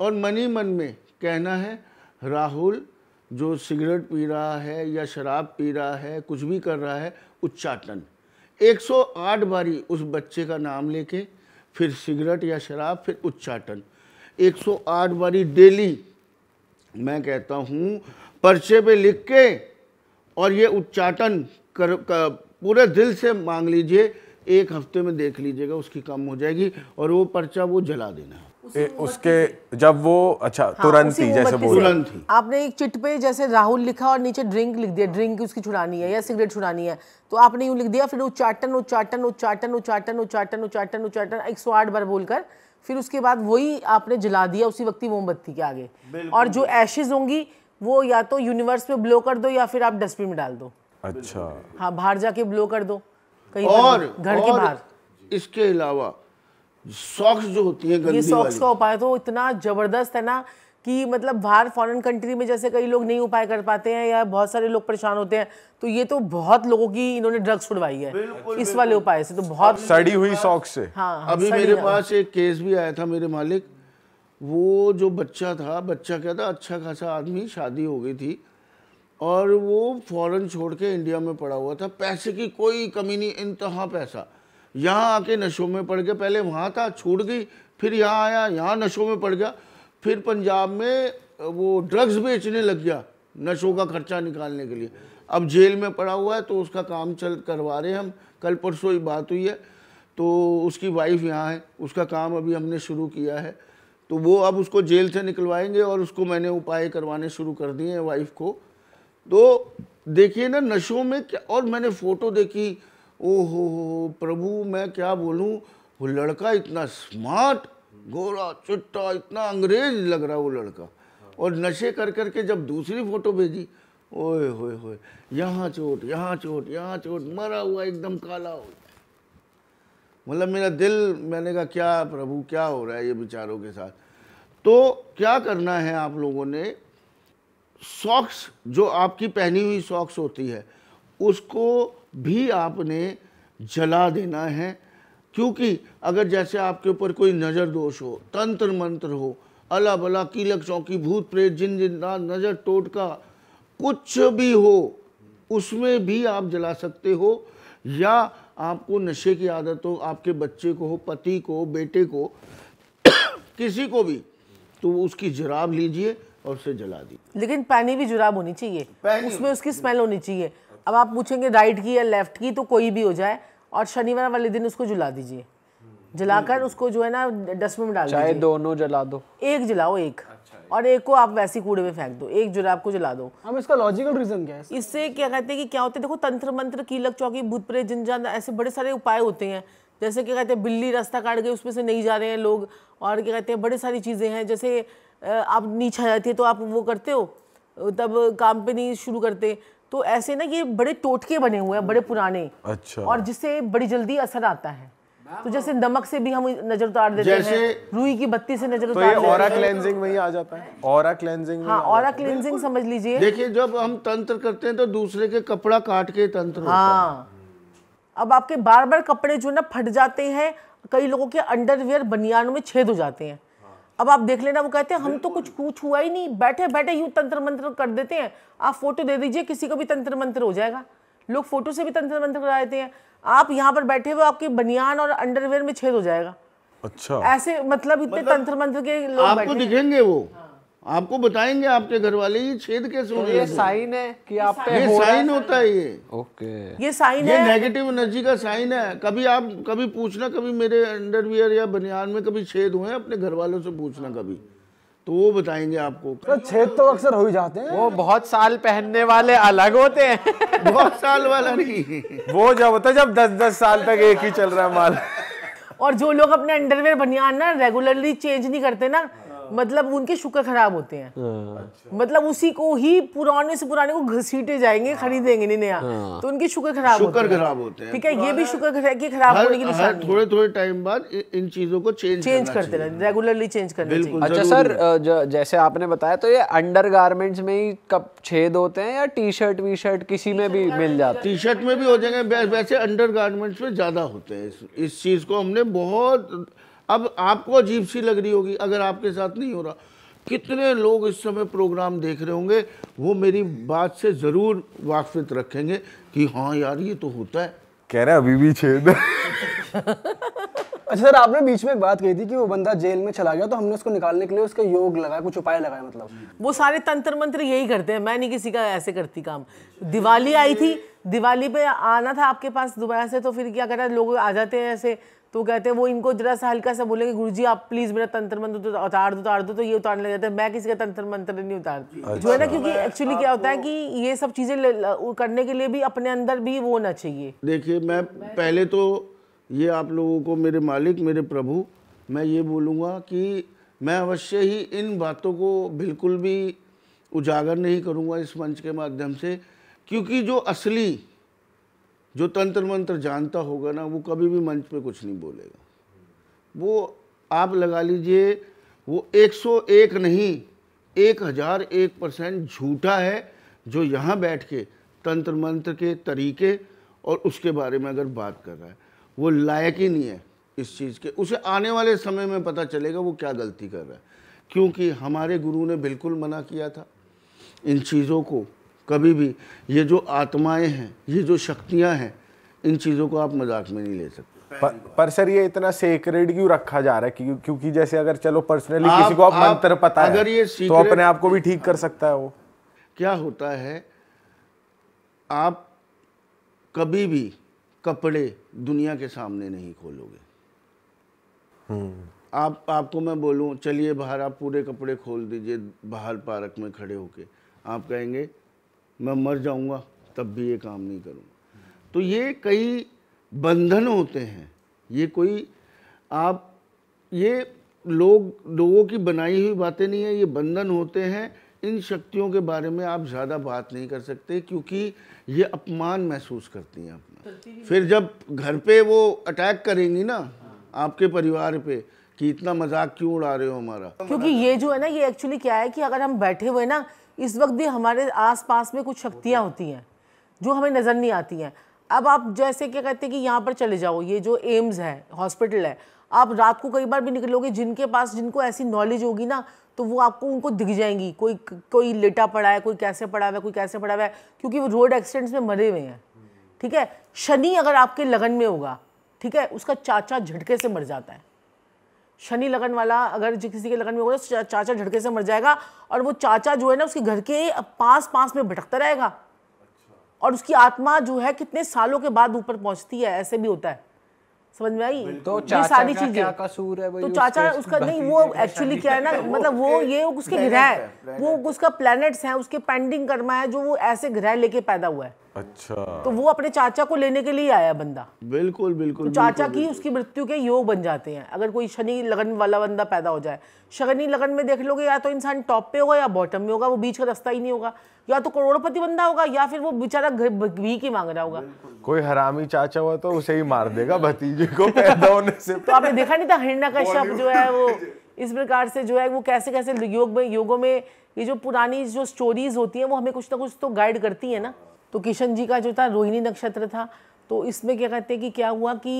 और मनी मन में कहना है राहुल जो सिगरेट पी रहा है या शराब पी रहा है कुछ भी कर रहा है उच्चाटन 108 बारी उस बच्चे का नाम लेके फिर सिगरेट या शराब फिर उच्चाटन 108 बारी डेली मैं कहता हूँ पर्चे पे लिख के और ये उच्चाटन कर, कर पूरे दिल से मांग लीजिए एक हफ्ते में देख लीजिएगा उसकी कम हो जाएगी और वो पर्चा वो जला देना ए, उसके जब वो अच्छा हाँ, तुरंत ही जैसे बोल तुरंत ही आपने एक चिट पे जैसे राहुल लिखा और नीचे ड्रिंक लिख दिया ड्रिंक उसकी छुड़ानी है या सिगरेट छुड़ानी है तो आपने यूँ लिख दिया फिर उच्चाटन उच्चाटन उच्चाटन उच्चाटन उच्चाटन उच्चाटन उच्चाटन एक सौ आठ बार बोलकर फिर उसके बाद वही आपने जला दिया उसी वक्त ही मोमबत्ती के आगे और जो एशेज होंगी वो या तो यूनिवर्स में ब्लो कर दो या फिर आप डस्टबिन में डाल दो अच्छा हाँ बाहर जाके ब्लो कर दो कहीं और घर के बाहर इसके अलावा सॉक्स जो होती है ये सॉक्स का उपाय तो इतना जबरदस्त है ना कि मतलब बाहर फॉरेन कंट्री में जैसे कई लोग नहीं उपाय कर पाते हैं या बहुत सारे लोग परेशान होते हैं तो ये तो बहुत लोगों की इन्होंने ड्रग्स छुड़वाई है इस वाले उपाय से तो बहुत सड़ी हुई शौक से हाँ, हाँ अभी मेरे पास एक केस भी आया था मेरे मालिक वो जो बच्चा था बच्चा क्या था अच्छा खासा आदमी शादी हो गई थी और वो फॉरेन छोड़ के इंडिया में पड़ा हुआ था पैसे की कोई कमी नहीं इंतहा पैसा यहाँ आके नशों में पड़ गया पहले वहाँ था छूट गई फिर यहाँ आया यहाँ नशों में पड़ गया फिर पंजाब में वो ड्रग्स बेचने लग गया नशों का खर्चा निकालने के लिए अब जेल में पड़ा हुआ है तो उसका काम चल करवा रहे हैं हम कल परसों ही बात हुई है तो उसकी वाइफ यहाँ है उसका काम अभी हमने शुरू किया है तो वो अब उसको जेल से निकलवाएंगे और उसको मैंने उपाय करवाने शुरू कर दिए हैं वाइफ को तो देखिए ना नशों में क्या और मैंने फ़ोटो देखी ओ हो प्रभु मैं क्या बोलूँ वो लड़का इतना स्मार्ट गोरा चुट्टा इतना अंग्रेज लग रहा वो लड़का और नशे कर कर के जब दूसरी फोटो भेजी ओए होए होए यहाँ चोट यहाँ चोट यहाँ चोट मरा हुआ एकदम काला हो मतलब मेरा दिल मैंने कहा क्या प्रभु क्या हो रहा है ये विचारों के साथ तो क्या करना है आप लोगों ने सॉक्स जो आपकी पहनी हुई सॉक्स होती है उसको भी आपने जला देना है क्योंकि अगर जैसे आपके ऊपर कोई नज़र दोष हो तंत्र मंत्र हो अला बला कीलक चौकी भूत प्रेत जिन जिंदा नज़र टोटका कुछ भी हो उसमें भी आप जला सकते हो या आपको नशे की आदत हो आपके बच्चे को हो पति को बेटे को किसी को भी तो उसकी जराब लीजिए और उसे जला दीजिए लेकिन पैनी भी जुराब होनी चाहिए उसमें उसकी स्मेल होनी चाहिए अब आप पूछेंगे राइट की या लेफ्ट की तो कोई भी हो जाए और शनिवार वाले दिन उसको जला दीजिए जलाकर उसको जो है ना डस्टबिन में डाल चाहे दोनों जला दो एक जलाओ एक अच्छा, और एक को आप वैसे कूड़े में फेंक दो एक जुराब को जला दो हम इसका लॉजिकल रीजन क्या है इससे क्या कहते हैं कि क्या होते हैं देखो तंत्र मंत्र कीलक चौकी भूत प्रेत जिन ऐसे बड़े सारे उपाय होते हैं जैसे क्या कहते हैं बिल्ली रास्ता काट गई उसमें से नहीं जा रहे हैं लोग और क्या कहते हैं बड़े सारी चीज़ें हैं जैसे आप नीचे आ जाती है तो आप वो करते हो तब काम पे नहीं शुरू करते तो ऐसे ना ये बड़े टोटके बने हुए हैं बड़े पुराने अच्छा और जिससे बड़ी जल्दी असर आता है तो जैसे हाँ। नमक से भी हम नजर उतार देते हैं रुई की बत्ती से नजर तो उतार देते हैं क्लेंजिंग में ही आ जाता है और क्लेंजिंग हाँ क्लेंजिंग समझ लीजिए देखिए जब हम तंत्र करते हैं तो दूसरे के कपड़ा काट के तंत्र हाँ अब आपके बार बार कपड़े जो ना फट जाते हैं कई लोगों के अंडरवियर बनियान में छेद हो जाते हैं अब आप देख लेना वो कहते हैं हम तो कुछ कुछ हुआ ही नहीं बैठे बैठे यू तंत्र मंत्र कर देते हैं आप फोटो दे दीजिए किसी को भी तंत्र मंत्र हो जाएगा लोग फोटो से भी तंत्र मंत्र करा देते हैं आप यहाँ पर बैठे हुए आपके बनियान और अंडरवेयर में छेद हो जाएगा अच्छा ऐसे मतलब इतने मतलब तंत्र मंत्र के लोग आपको दिखेंगे वो आपको बताएंगे आपके घर वाले ये छेद कैसे हो तो ये साइन है कि आप पे ये साइन होता है ये ओके ये साइन है ये नेगेटिव एनर्जी का साइन है कभी आप कभी पूछना कभी मेरे अंडरवियर या बनियान में कभी छेद हुए अपने घर वालों से पूछना कभी तो वो बताएंगे आपको तो छेद तो अक्सर हो ही जाते हैं वो बहुत साल पहनने वाले अलग होते हैं बहुत साल वाला नहीं वो जब होता है जब दस दस साल तक एक ही चल रहा है माल और जो लोग अपने अंडरवियर बनियान ना रेगुलरली चेंज नहीं करते ना मतलब उनके शुक्र खराब होते हैं अच्छा। मतलब उसी को ही पुराने से पुराने को घसीटे जाएंगे हाँ। खरीदेंगे नहीं नया हाँ। तो उनके शुक्र खराब शुक्र खराब होते हैं ठीक है ये भी शुक्र के खराब होने की निशानी थोड़े थोड़े टाइम बाद इन चीजों को चेंज चेंज करते रहे रेगुलरली चेंज करते अच्छा सर जैसे आपने बताया तो ये अंडर में ही कप छेद होते हैं या टी शर्ट वी शर्ट किसी में भी मिल जाते टी शर्ट में भी हो जाएंगे वैसे अंडर में ज्यादा होते हैं इस चीज को हमने बहुत अब आपको अजीब सी लग रही होगी अगर आपके साथ नहीं हो रहा कितने लोग इस समय प्रोग्राम देख रहे होंगे वो मेरी बात से ज़रूर वाकफित रखेंगे कि हाँ यार ये तो होता है कह रहे अभी भी छेद अच्छा सर आपने बीच में एक बात कही थी कि वो बंदा जेल में चला गया तो हमने उसको निकालने के लिए उसका योग लगाया कुछ उपाय लगाया मतलब वो सारे तंत्र मंत्र यही करते हैं मैं नहीं किसी का ऐसे करती काम दिवाली आई थी दिवाली पे आना था आपके पास दोबारा से तो फिर क्या करा लोग आ जाते हैं ऐसे तो कहते हैं वो इनको जरा सा हल्का सा बोलेंगे गुरु जी आप प्लीज़ मेरा तंत्र मंत्र तो उतार दो उतार दो तो ये उतारने लग जाते हैं मैं किसी का तंत्र मंत्र नहीं उतारती अच्छा। जो है ना क्योंकि एक्चुअली क्या होता है कि ये सब चीज़ें करने के लिए भी अपने अंदर भी वो होना चाहिए देखिए मैं पहले तो ये आप लोगों को मेरे मालिक मेरे प्रभु मैं ये बोलूँगा कि मैं अवश्य ही इन बातों को बिल्कुल भी उजागर नहीं करूँगा इस मंच के माध्यम से क्योंकि जो असली जो तंत्र मंत्र जानता होगा ना वो कभी भी मंच पे कुछ नहीं बोलेगा वो आप लगा लीजिए वो 101 नहीं एक हज़ार एक परसेंट झूठा है जो यहाँ बैठ के तंत्र मंत्र के तरीके और उसके बारे में अगर बात कर रहा है वो लायक ही नहीं है इस चीज़ के उसे आने वाले समय में पता चलेगा वो क्या गलती कर रहा है क्योंकि हमारे गुरु ने बिल्कुल मना किया था इन चीज़ों को कभी भी ये जो आत्माएं हैं ये जो शक्तियां हैं इन चीज़ों को आप मजाक में नहीं ले सकते पर, पर सर ये इतना सेक्रेड क्यों रखा जा रहा है क्यों, क्योंकि जैसे अगर चलो पर्सनली किसी को आप, आप मंत्र पता अगर है ये तो अपने आप को भी ठीक कर सकता है वो क्या होता है आप कभी भी कपड़े दुनिया के सामने नहीं खोलोगे हम्म। आप आपको मैं बोलूं चलिए बाहर आप पूरे कपड़े खोल दीजिए बाहर पार्क में खड़े होके आप कहेंगे मैं मर जाऊंगा तब भी ये काम नहीं करूंगा तो ये कई बंधन होते हैं ये कोई आप ये लोग लोगों की बनाई हुई बातें नहीं है ये बंधन होते हैं इन शक्तियों के बारे में आप ज़्यादा बात नहीं कर सकते क्योंकि ये अपमान महसूस करती हैं अपना फिर जब घर पे वो अटैक करेंगी ना हाँ। आपके परिवार पे कि इतना मजाक क्यों उड़ा रहे हो हमारा क्योंकि ये जो है ना ये एक्चुअली क्या है कि अगर हम बैठे हुए ना इस वक्त भी हमारे आसपास में कुछ शक्तियाँ होती हैं जो हमें नज़र नहीं आती हैं अब आप जैसे क्या कहते हैं कि यहाँ पर चले जाओ ये जो एम्स है हॉस्पिटल है आप रात को कई बार भी निकलोगे जिनके पास जिनको ऐसी नॉलेज होगी ना तो वो आपको उनको दिख जाएंगी कोई कोई लेटा पड़ा है कोई कैसे पड़ा हुआ है कोई कैसे पड़ा हुआ है क्योंकि वो रोड एक्सीडेंट्स में मरे हुए हैं ठीक है शनि अगर आपके लगन में होगा ठीक है उसका चाचा झटके से मर जाता है शनि लगन वाला अगर किसी के लगन में होगा तो चाचा झटके से मर जाएगा और वो चाचा जो है ना उसके घर के पास पास में भटकता रहेगा अच्छा। और उसकी आत्मा जो है कितने सालों के बाद ऊपर पहुंचती है ऐसे भी होता है समझ में आई तो ये सारी चीजें कसूर है तो चाचा उसका नहीं वो एक्चुअली क्या है ना मतलब वो ये उसके ग्रह वो उसका प्लैनेट्स हैं उसके पेंडिंग कर्मा है जो वो ऐसे ग्रह लेके पैदा हुआ है अच्छा तो वो अपने चाचा को लेने के लिए आया बंदा बिल्कुल तो बिल्कुल तो चाचा बिल्कुल, की उसकी मृत्यु के योग बन जाते हैं अगर कोई शनि लगन वाला बंदा पैदा हो जाए शनि लगन में देख लोगे या तो इंसान टॉप पे होगा या बॉटम में होगा वो बीच का रास्ता ही नहीं होगा या तो करोड़पति बंदा होगा या फिर वो बेचारा भी की मांग रहा होगा कोई हरामी चाचा हुआ तो उसे ही मार देगा भतीजे को पैदा होने से तो आपने देखा नहीं था हिरणा का जो है वो इस प्रकार से जो है वो कैसे कैसे योग में योगों में ये जो पुरानी जो स्टोरीज होती है वो हमें कुछ ना कुछ तो गाइड करती है ना तो किशन जी का जो था रोहिणी नक्षत्र था तो इसमें क्या कहते हैं कि क्या हुआ कि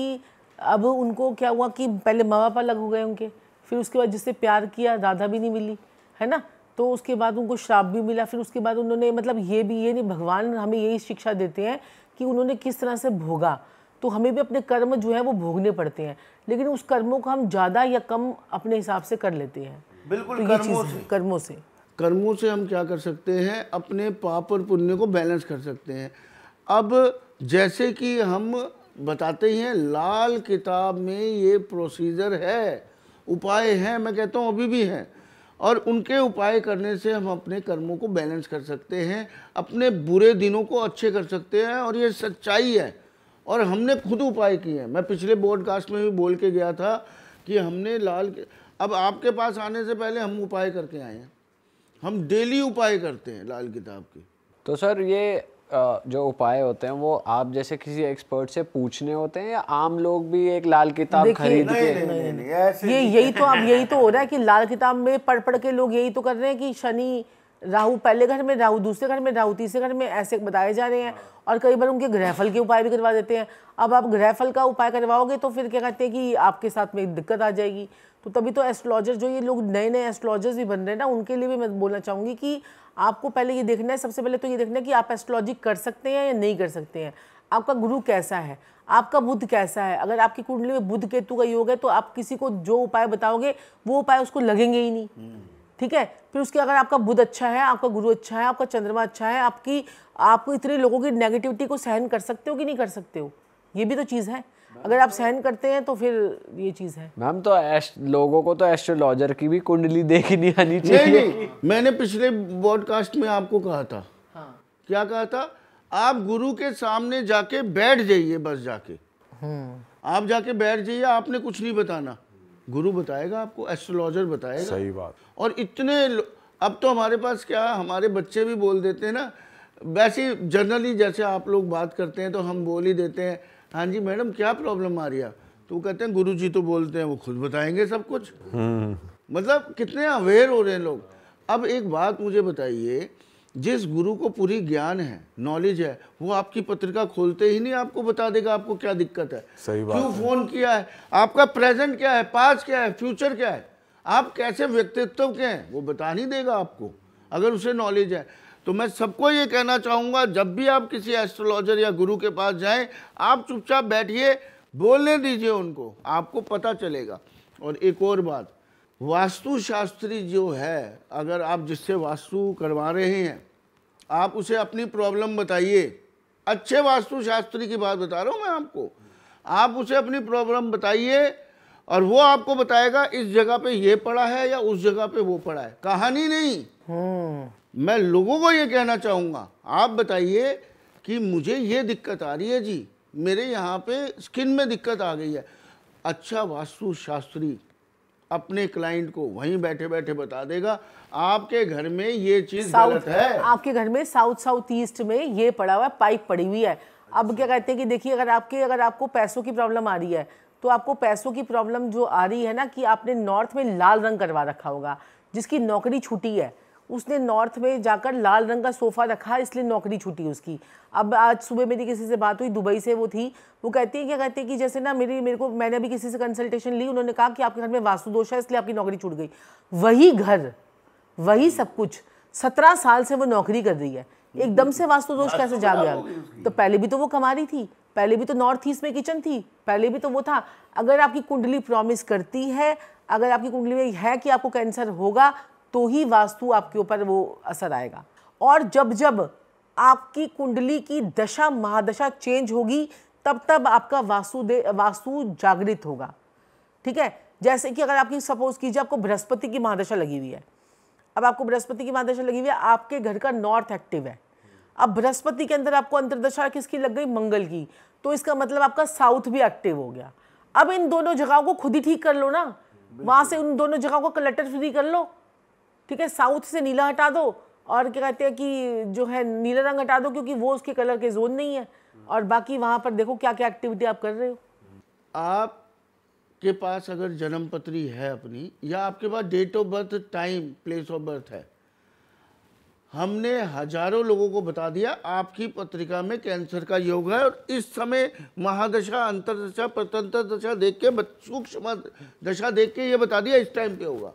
अब उनको क्या हुआ कि पहले माँ बापा अलग हो गए उनके फिर उसके बाद जिससे प्यार किया राधा भी नहीं मिली है ना तो उसके बाद उनको श्राप भी मिला फिर उसके बाद उन्होंने मतलब ये भी ये नहीं भगवान हमें यही शिक्षा देते हैं कि उन्होंने किस तरह से भोगा तो हमें भी अपने कर्म जो है वो भोगने पड़ते हैं लेकिन उस कर्मों को हम ज़्यादा या कम अपने हिसाब से कर लेते हैं बिल्कुल तो कर्मों, से। कर्मों से कर्मों से हम क्या कर सकते हैं अपने पाप और पुण्य को बैलेंस कर सकते हैं अब जैसे कि हम बताते हैं लाल किताब में ये प्रोसीजर है उपाय हैं मैं कहता हूँ अभी भी हैं और उनके उपाय करने से हम अपने कर्मों को बैलेंस कर सकते हैं अपने बुरे दिनों को अच्छे कर सकते हैं और ये सच्चाई है और हमने खुद उपाय किए हैं मैं पिछले ब्रॉडकास्ट में भी बोल के गया था कि हमने लाल अब आपके पास आने से पहले हम उपाय करके आए हैं हम डेली उपाय करते हैं लाल किताब के तो सर ये जो उपाय होते हैं वो आप जैसे किसी एक्सपर्ट से पूछने होते हैं या आम लोग भी एक लाल किताब खरीद के ये यही तो अब यही तो हो रहा है कि लाल किताब में पढ़ पढ़ के लोग यही तो कर रहे हैं कि शनि राहु पहले घर में राहु दूसरे घर में राहु तीसरे घर में ऐसे बताए जा रहे हैं और कई बार उनके ग्रहफल के उपाय भी करवा देते हैं अब आप ग्रहफल का उपाय करवाओगे तो फिर क्या कहते हैं कि आपके साथ में दिक्कत आ जाएगी तो तभी तो एस्ट्रोलॉजर जो ये लोग नए नए एस्ट्रोलॉजर्स भी बन रहे हैं ना उनके लिए भी मैं बोलना चाहूँगी कि आपको पहले ये देखना है सबसे पहले तो ये देखना है कि आप एस्ट्रोलॉजी कर सकते हैं या नहीं कर सकते हैं आपका गुरु कैसा है आपका बुद्ध कैसा है अगर आपकी कुंडली में बुद्ध केतु का योग है तो आप किसी को जो उपाय बताओगे वो उपाय उसको लगेंगे ही नहीं हम्म। ठीक है फिर उसके अगर आपका बुद्ध अच्छा है आपका गुरु अच्छा है आपका चंद्रमा अच्छा है आपकी आप इतने लोगों की नेगेटिविटी को सहन कर सकते हो कि नहीं कर सकते हो ये भी तो चीज़ है अगर आप सहन करते हैं तो फिर ये चीज़ है मैम तो लोगों को तो एस्ट्रोलॉजर की भी कुंडली देखनी आनी चाहिए नहीं, नहीं। मैंने पिछले ब्रॉडकास्ट में आपको कहा था हाँ। क्या कहा था आप गुरु के सामने जाके बैठ जाइए बस जाके हम्म। आप जाके बैठ जाइए आपने कुछ नहीं बताना गुरु बताएगा आपको एस्ट्रोलॉजर बताएगा सही बात और इतने अब तो हमारे पास क्या हमारे बच्चे भी बोल देते हैं ना वैसे जनरली जैसे आप लोग बात करते हैं तो हम बोल ही देते हैं हाँ जी मैडम क्या प्रॉब्लम आ रही है तो कहते हैं गुरु जी तो बोलते हैं वो खुद बताएंगे सब कुछ मतलब कितने अवेयर हो रहे हैं लोग अब एक बात मुझे बताइए जिस गुरु को पूरी ज्ञान है नॉलेज है वो आपकी पत्रिका खोलते ही नहीं आपको बता देगा आपको क्या दिक्कत है सही क्यों फोन किया है आपका प्रेजेंट क्या है पास क्या है फ्यूचर क्या है आप कैसे व्यक्तित्व के हैं वो बता नहीं देगा आपको अगर उसे नॉलेज है तो मैं सबको ये कहना चाहूँगा जब भी आप किसी एस्ट्रोलॉजर या गुरु के पास जाएं आप चुपचाप बैठिए बोलने दीजिए उनको आपको पता चलेगा और एक और बात वास्तु शास्त्री जो है अगर आप जिससे वास्तु करवा रहे हैं आप उसे अपनी प्रॉब्लम बताइए अच्छे वास्तु शास्त्री की बात बता रहा हूँ मैं आपको आप उसे अपनी प्रॉब्लम बताइए और वो आपको बताएगा इस जगह पे ये पड़ा है या उस जगह पे वो पड़ा है कहानी नहीं हम्म। मैं लोगों को ये कहना चाहूँगा आप बताइए कि मुझे ये दिक्कत आ रही है जी मेरे यहाँ पे स्किन में दिक्कत आ गई है अच्छा वास्तु शास्त्री अपने क्लाइंट को वहीं बैठे बैठे बता देगा आपके घर में ये चीज गलत है आपके घर में साउथ साउथ ईस्ट में ये पड़ा हुआ पाइप पड़ी हुई है अब क्या कहते हैं कि देखिए अगर आपके अगर आपको पैसों की प्रॉब्लम आ रही है तो आपको पैसों की प्रॉब्लम जो आ रही है ना कि आपने नॉर्थ में लाल रंग करवा रखा होगा जिसकी नौकरी छूटी है उसने नॉर्थ में जाकर लाल रंग का सोफ़ा रखा इसलिए नौकरी छूटी उसकी अब आज सुबह मेरी किसी से बात हुई दुबई से वो थी वो कहती है क्या कहती है कि जैसे ना मेरी मेरे को मैंने अभी किसी से कंसल्टेशन ली उन्होंने कहा कि आपके घर में वास्तु दोष है इसलिए आपकी नौकरी छूट गई वही घर वही सब कुछ सत्रह साल से वो नौकरी कर रही है एकदम से वास्तु दोष कैसे जा गया तो पहले भी तो वो कमा रही थी पहले भी तो नॉर्थ ईस्ट में किचन थी पहले भी तो वो था अगर आपकी कुंडली प्रॉमिस करती है अगर आपकी कुंडली में है कि आपको कैंसर होगा तो ही वास्तु आपके ऊपर वो असर आएगा और जब जब आपकी कुंडली की दशा महादशा चेंज होगी तब तब आपका वासुदे वास्तु जागृत होगा ठीक है जैसे कि अगर आपकी सपोज कीजिए आपको बृहस्पति की महादशा लगी हुई है अब आपको बृहस्पति की महादशा लगी हुई है आपके घर का नॉर्थ एक्टिव है अब बृहस्पति के अंदर आपको अंतरदशा किसकी लग गई मंगल की तो इसका मतलब आपका साउथ भी एक्टिव हो गया अब इन दोनों जगहों को खुद ही ठीक कर लो ना वहां से उन दोनों जगहों को कलेक्टर फ्री कर लो ठीक है साउथ से नीला हटा दो और क्या कहते हैं कि जो है नीला रंग हटा दो क्योंकि वो उसके कलर के जोन नहीं है और बाकी वहां पर देखो क्या क्या एक्टिविटी आप कर रहे हो आप के पास अगर जन्म पत्री है अपनी या आपके पास date of birth time place of birth है हमने हजारों लोगों को बता दिया आपकी पत्रिका में कैंसर का योग है और इस समय महादशा अंतरदशा प्रतंत्र दशा देख के सूक्ष्म दशा देख के ये बता दिया इस टाइम पे होगा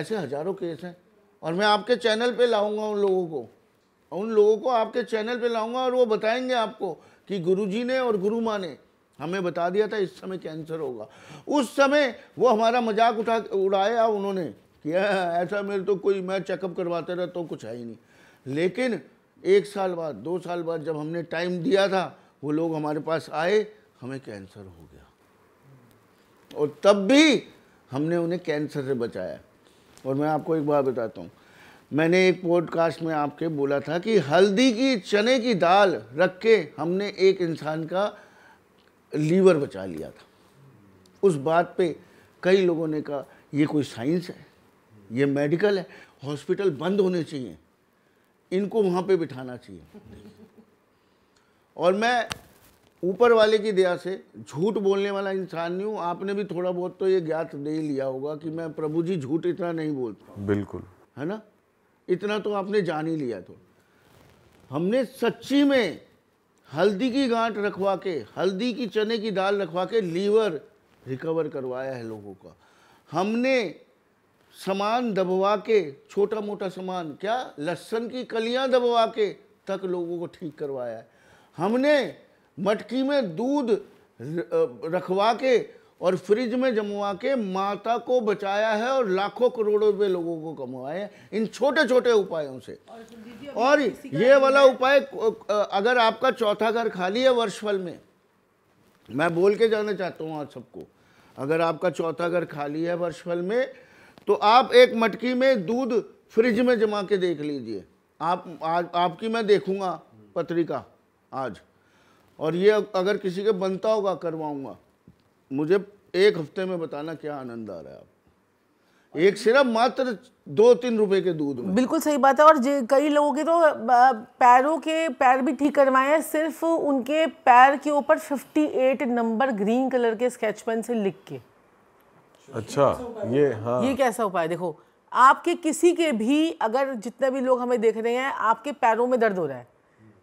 ऐसे हजारों केस हैं और मैं आपके चैनल पे लाऊंगा उन लोगों को उन लोगों को आपके चैनल पे लाऊंगा और वो बताएंगे आपको कि गुरुजी ने और गुरु माँ ने हमें बता दिया था इस समय कैंसर होगा उस समय वो हमारा मजाक उठा उड़ाया उन्होंने कि ऐसा मेरे तो कोई मैं चेकअप करवाते रहता तो कुछ है ही नहीं लेकिन एक साल बाद दो साल बाद जब हमने टाइम दिया था वो लोग हमारे पास आए हमें कैंसर हो गया और तब भी हमने उन्हें कैंसर से बचाया और मैं आपको एक बात बताता हूँ मैंने एक पॉडकास्ट में आपके बोला था कि हल्दी की चने की दाल रख के हमने एक इंसान का लीवर बचा लिया था उस बात पे कई लोगों ने कहा ये कोई साइंस है ये मेडिकल है हॉस्पिटल बंद होने चाहिए इनको वहाँ पे बिठाना चाहिए और मैं ऊपर वाले की दया से झूठ बोलने वाला इंसान नहीं हूँ आपने भी थोड़ा बहुत तो ये ज्ञात दे लिया होगा कि मैं प्रभु जी झूठ इतना नहीं बोलता बिल्कुल है ना इतना तो आपने जान ही लिया तो हमने सच्ची में हल्दी की गांठ रखवा के हल्दी की चने की दाल रखवा के लीवर रिकवर करवाया है लोगों का हमने सामान दबवा के छोटा मोटा सामान क्या लहसन की कलियां दबवा के तक लोगों को ठीक करवाया है हमने मटकी में दूध रखवा के और फ्रिज में जमवा के माता को बचाया है और लाखों करोड़ों रुपए लोगों को कमवाए हैं इन छोटे छोटे उपायों से और तो ये वाला उपाय अगर आपका चौथा घर खाली है वर्षफल में मैं बोल के जाना चाहता हूँ आप सबको अगर आपका चौथा घर खाली है वर्षफल में तो आप एक मटकी में दूध फ्रिज में जमा के देख लीजिए आप आज आपकी मैं देखूंगा पत्रिका आज और ये अगर किसी के बनता होगा करवाऊंगा मुझे एक हफ्ते में बताना क्या आनंद आ रहा है आपको एक सिर्फ मात्र दो तीन रुपए के दूध में बिल्कुल सही बात है और कई लोगों के तो पैरों के पैर भी ठीक करवाए हैं सिर्फ उनके पैर के ऊपर 58 नंबर ग्रीन कलर के स्केच पेन से लिख के अच्छा ये हाँ ये कैसा उपाय देखो आपके किसी के भी अगर जितने भी लोग हमें देख रहे हैं आपके पैरों में दर्द हो रहा है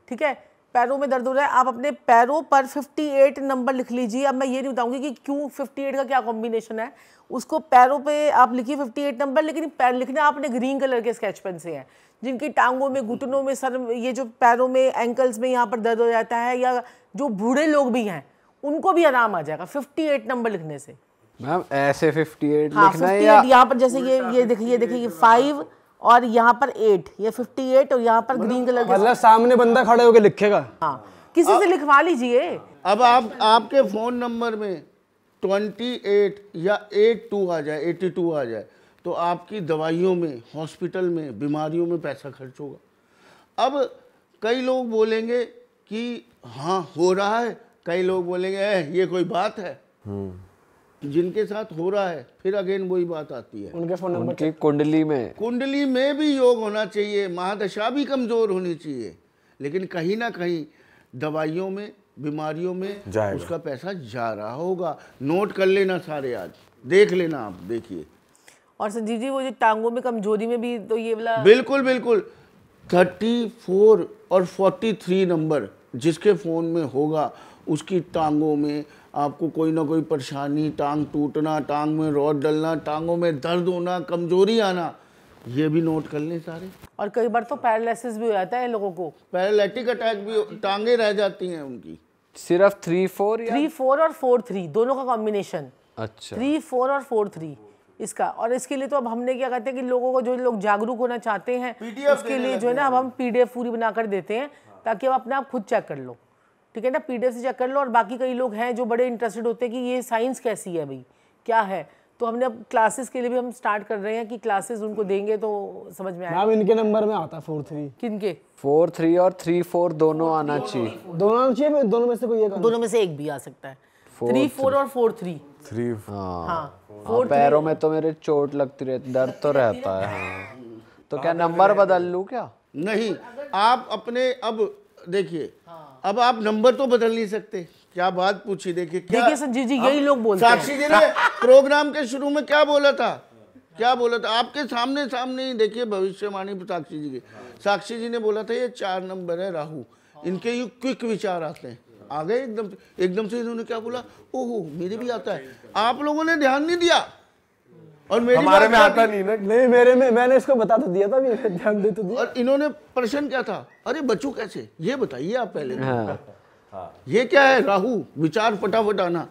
ठीक है पैरों में दर्द हो रहा है आप अपने पैरों पर 58 नंबर लिख लीजिए अब मैं ये नहीं बताऊंगी कि क्यों 58 का क्या कॉम्बिनेशन है उसको पैरों पे आप लिखिए 58 नंबर लेकिन पैर लिखना आपने ग्रीन कलर के स्केच पेन से है जिनकी टांगों में घुटनों में सर ये जो पैरों में एंकल्स में यहाँ पर दर्द हो जाता है या जो बूढ़े लोग भी हैं उनको भी आराम आ जाएगा फिफ्टी नंबर लिखने से मैम ऐसे फिफ्टी हाँ, एट यहाँ पर जैसे ये ये देखिए देखिए फाइव और यहाँ पर एट ये फिफ्टी एट और यहाँ पर ग्रीन कलर मतलब सामने बंदा खड़े होकर लिखेगा हाँ किसी से लिखवा लीजिए अब आप आपके फोन नंबर में ट्वेंटी एट या एट टू आ जाए एटी टू आ जाए तो आपकी दवाइयों में हॉस्पिटल में बीमारियों में पैसा खर्च होगा अब कई लोग बोलेंगे कि हाँ हो रहा है कई लोग बोलेंगे ए, ये कोई बात है हम्म। जिनके साथ हो रहा है फिर अगेन वही बात आती है उनके फोन नंबर कुंडली में कुंडली में भी योग होना चाहिए महादशा भी कमजोर होनी चाहिए लेकिन कहीं ना कहीं दवाइयों में बीमारियों में उसका पैसा जा रहा होगा नोट कर लेना सारे आज देख लेना आप देखिए और संजीव जी वो जो टांगों में कमजोरी में भी तो ये वाला बिल्कुल बिल्कुल थर्टी फोर और फोर्टी थ्री नंबर जिसके फ़ोन में होगा उसकी टांगों में आपको कोई ना कोई परेशानी टांग टूटना टांग में रोड डलना टांगों में दर्द होना कमजोरी आना ये भी नोट कर लें सारे और कई बार तो पैरालिसिस भी हो जाता है लोगों को पैरालिटिक अटैक भी टांगे रह जाती हैं उनकी सिर्फ थ्री फोर थ्री फोर और फोर थ्री दोनों का कॉम्बिनेशन अच्छा थ्री फोर और फोर थ्री इसका और इसके लिए तो अब हमने क्या कहते हैं कि लोगों को जो लोग जागरूक होना चाहते हैं उसके लिए जो है ना अब हम पीडीएफ पूरी बनाकर देते हैं ताकि आप अपने आप खुद चेक कर लो ठीक है ना पी से चेक कर लो और बाकी कई लोग हैं जो बड़े इंटरेस्टेड होते हैं कि ये साइंस कैसी है भाई क्या है तो हमने अब क्लासेस के लिए भी हम स्टार्ट कर रहे हैं कि क्लासेस उनको देंगे तो समझ में आएगा इनके नंबर में आता फोर थ्री किन के फोर थ्री और थ्री फोर दोनों आना चाहिए दोनों आना चाहिए दोनों में से कोई एक दोनों में से एक भी आ सकता है थ्री फोर और फोर थ्री थ्री हाँ फोर हाँ, हाँ, पैरों में तो मेरे चोट लगती रहती दर्द तो रहता है तो क्या नंबर हाँ, बदल लू क्या नहीं आप अपने अब देखिए अब आप नंबर तो बदल नहीं सकते क्या बात पूछी देखिए क्या देखिए संजीव जी यही लोग बोलते साक्षी जी ने प्रोग्राम के शुरू में क्या बोला था क्या बोला था आपके सामने सामने ही देखिए भविष्यवाणी साक्षी जी के साक्षी जी ने बोला था ये चार नंबर है राहु इनके ये क्विक विचार आते हैं आ गए एकदम एकदम से इन्होंने क्या बोला ओहो मेरे भी आता है आप लोगों ने ध्यान नहीं दिया और मेरी हमारे में आता नहीं ना नहीं मेरे में मैंने इसको बता तो दिया था ध्यान दे तो दिया और इन्होंने प्रश्न क्या था अरे बच्चों कैसे ये बताइए आप पहले हाँ। हाँ। ये क्या है राहु विचार फटाफट आना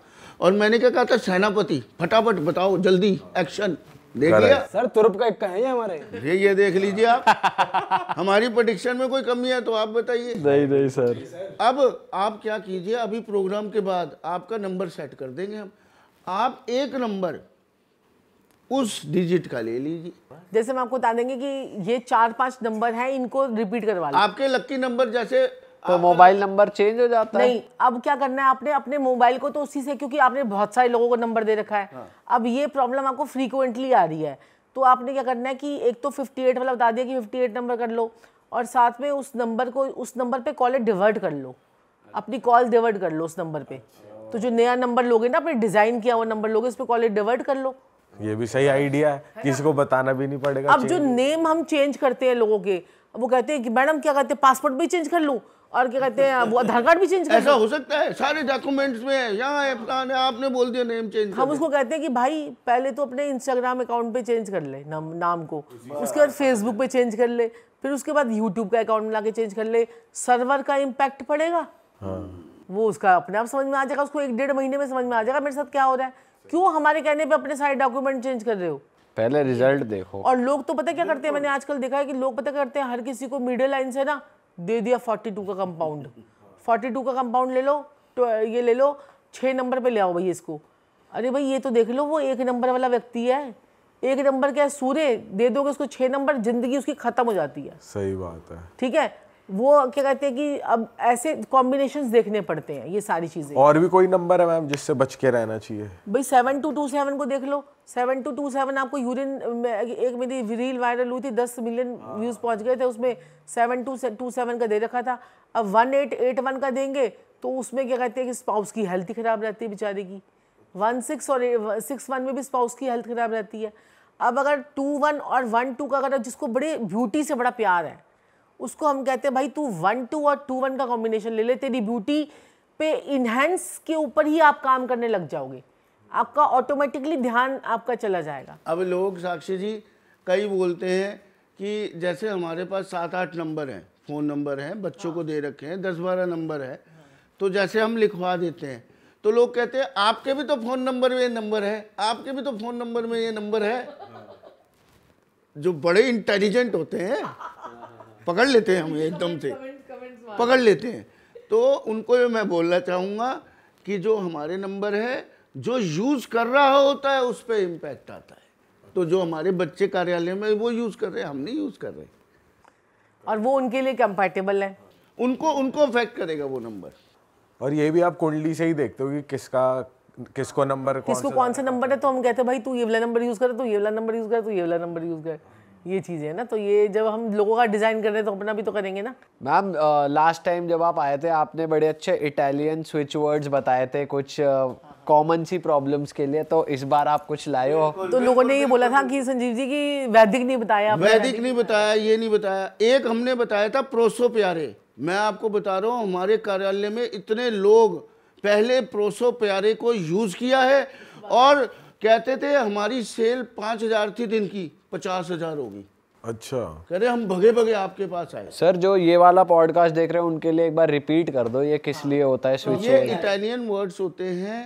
और मैंने क्या कहा था सेनापति फटाफट बताओ जल्दी एक्शन देख लिया सर तुरप का एक है हमारे ये ये देख लीजिए आप हमारी प्रोडिक्शन में कोई कमी है तो आप बताइए नहीं नहीं सर अब आप क्या कीजिए अभी प्रोग्राम के बाद आपका नंबर सेट कर देंगे हम आप एक नंबर उस डिजिट का ले लीजिए जैसे हम आपको बता देंगे कि ये चार पांच नंबर हैं इनको रिपीट करवा आपके लकी नंबर जैसे तो मोबाइल नंबर चेंज हो जाता नहीं, है नहीं अब क्या करना है आपने अपने मोबाइल को तो उसी से क्योंकि आपने बहुत सारे लोगों को नंबर दे रखा है हाँ। अब ये प्रॉब्लम आपको फ्रीक्वेंटली आ रही है तो आपने क्या करना है कि एक तो 58 वाला बता दिया कि 58 नंबर कर लो और साथ में उस नंबर को उस नंबर पे कॉल डिवर्ट कर लो अपनी कॉल डिवर्ट कर लो उस नंबर पे तो जो नया नंबर लोगे ना अपने डिज़ाइन किया हुआ नंबर लोगे उस पर कॉल डिवर्ट कर लो ये भी सही आइडिया है, है किसी को बताना भी नहीं पड़ेगा अब जो नेम हम चेंज करते हैं लोगों के वो कहते हैं कि मैडम क्या कहते हैं पासपोर्ट भी चेंज कर लूँ और क्या कहते हैं वो आधार कार्ड भी चेंज कर ऐसा हो सकता है सारे डॉक्यूमेंट्स में यहाँ आपने बोल दिया नेम चेंज हम उसको कहते हैं कि भाई पहले तो अपने इंस्टाग्राम अकाउंट पे चेंज कर ले नाम नाम को उसके बाद फेसबुक पे चेंज कर ले फिर उसके बाद यूट्यूब का अकाउंट बना के चेंज कर ले सर्वर का इम्पैक्ट पड़ेगा हाँ। वो उसका अपने आप समझ में आ जाएगा उसको एक डेढ़ महीने में समझ में आ जाएगा मेरे साथ क्या हो रहा है क्यों हमारे कहने पे अपने सारे डॉक्यूमेंट चेंज कर रहे हो पहले रिजल्ट देखो और लोग तो पता क्या करते हैं मैंने आजकल देखा है कि लोग पता करते हैं हर किसी को मिडिल लाइन से ना दे दिया फोर्टी का कंपाउंड फोर्टी का कंपाउंड ले लो तो ये ले लो छः नंबर पर ले आओ भैया इसको अरे भाई ये तो देख लो वो एक नंबर वाला व्यक्ति है एक नंबर क्या है सूर्य दे दोगे उसको छह नंबर जिंदगी उसकी खत्म हो जाती है सही बात है ठीक है वो क्या कहते हैं कि अब ऐसे कॉम्बिनेशन देखने पड़ते हैं ये सारी चीज़ें और भी कोई नंबर है मैम जिससे बच के रहना चाहिए भाई सेवन टू टू सेवन को देख लो सेवन टू टू सेवन आपको यूरिन एक मेरी रील वायरल हुई थी दस मिलियन व्यूज़ हाँ। पहुंच गए थे उसमें सेवन टू टू सेवन का दे रखा था अब वन एट एट वन का देंगे तो उसमें क्या कहते हैं कि स्पाउस की हेल्थ ही ख़राब रहती है बेचारे की वन सिक्स और सिक्स वन में भी स्पाउस की हेल्थ ख़राब रहती है अब अगर टू वन और वन टू का अगर जिसको बड़े ब्यूटी से बड़ा प्यार है उसको हम कहते हैं भाई तू वन टू और टू वन का कॉम्बिनेशन ले ले तेरी ब्यूटी पे इनहेंस के ऊपर ही आप काम करने लग जाओगे आपका ऑटोमेटिकली ध्यान आपका चला जाएगा अब लोग साक्षी जी कई बोलते हैं कि जैसे हमारे पास सात आठ नंबर हैं फ़ोन नंबर हैं बच्चों हाँ। को दे हाँ। रखे हैं दस बारह नंबर है हाँ। तो जैसे हम लिखवा देते हैं तो लोग कहते हैं आपके भी तो फ़ोन नंबर में ये नंबर है आपके भी तो फ़ोन नंबर में ये नंबर है हाँ। जो बड़े इंटेलिजेंट होते हैं पकड़ लेते हैं हमें एकदम से पकड़ लेते हैं तो उनको मैं बोलना चाहूँगा कि जो हमारे नंबर है जो यूज़ कर रहा होता है उस पर इम्पैक्ट आता है तो जो हमारे बच्चे कार्यालय में वो यूज़ कर रहे हैं हम नहीं यूज़ कर रहे और वो उनके लिए कंपैटिबल है उनको उनको अफेक्ट करेगा वो नंबर और ये भी आप कुंडली से ही देखते हो कि किसका किसको नंबर किसको कौन सा नंबर है तो हम कहते हैं भाई तू ये वाला नंबर यूज़ कर तू ये वाला नंबर यूज़ कर तू ये वाला नंबर यूज़ कर ये चीज़ है ना तो ये जब हम लोगों का डिज़ाइन कर रहे हैं तो अपना भी तो करेंगे ना मैम लास्ट टाइम जब आप आए थे आपने बड़े अच्छे इटालियन स्विच वर्ड्स बताए थे कुछ कॉमन सी प्रॉब्लम्स के लिए तो इस बार आप कुछ लाए हो तो लोगों ने ये बोला था कि संजीव जी की वैदिक नहीं बताया वैदिक नहीं बताया ये नहीं बताया एक हमने बताया था प्रोसो प्यारे मैं आपको बता रहा हूँ हमारे कार्यालय में इतने लोग पहले प्रोसो प्यारे को यूज़ किया है और कहते थे हमारी सेल पाँच हज़ार थी दिन की पचास हजार होगी अच्छा कह रहे हम भगे भगे आपके पास आए सर जो ये वाला पॉडकास्ट देख रहे हैं उनके लिए एक बार रिपीट कर दो ये किस लिए होता है स्विच तो ये इटालियन वर्ड्स होते हैं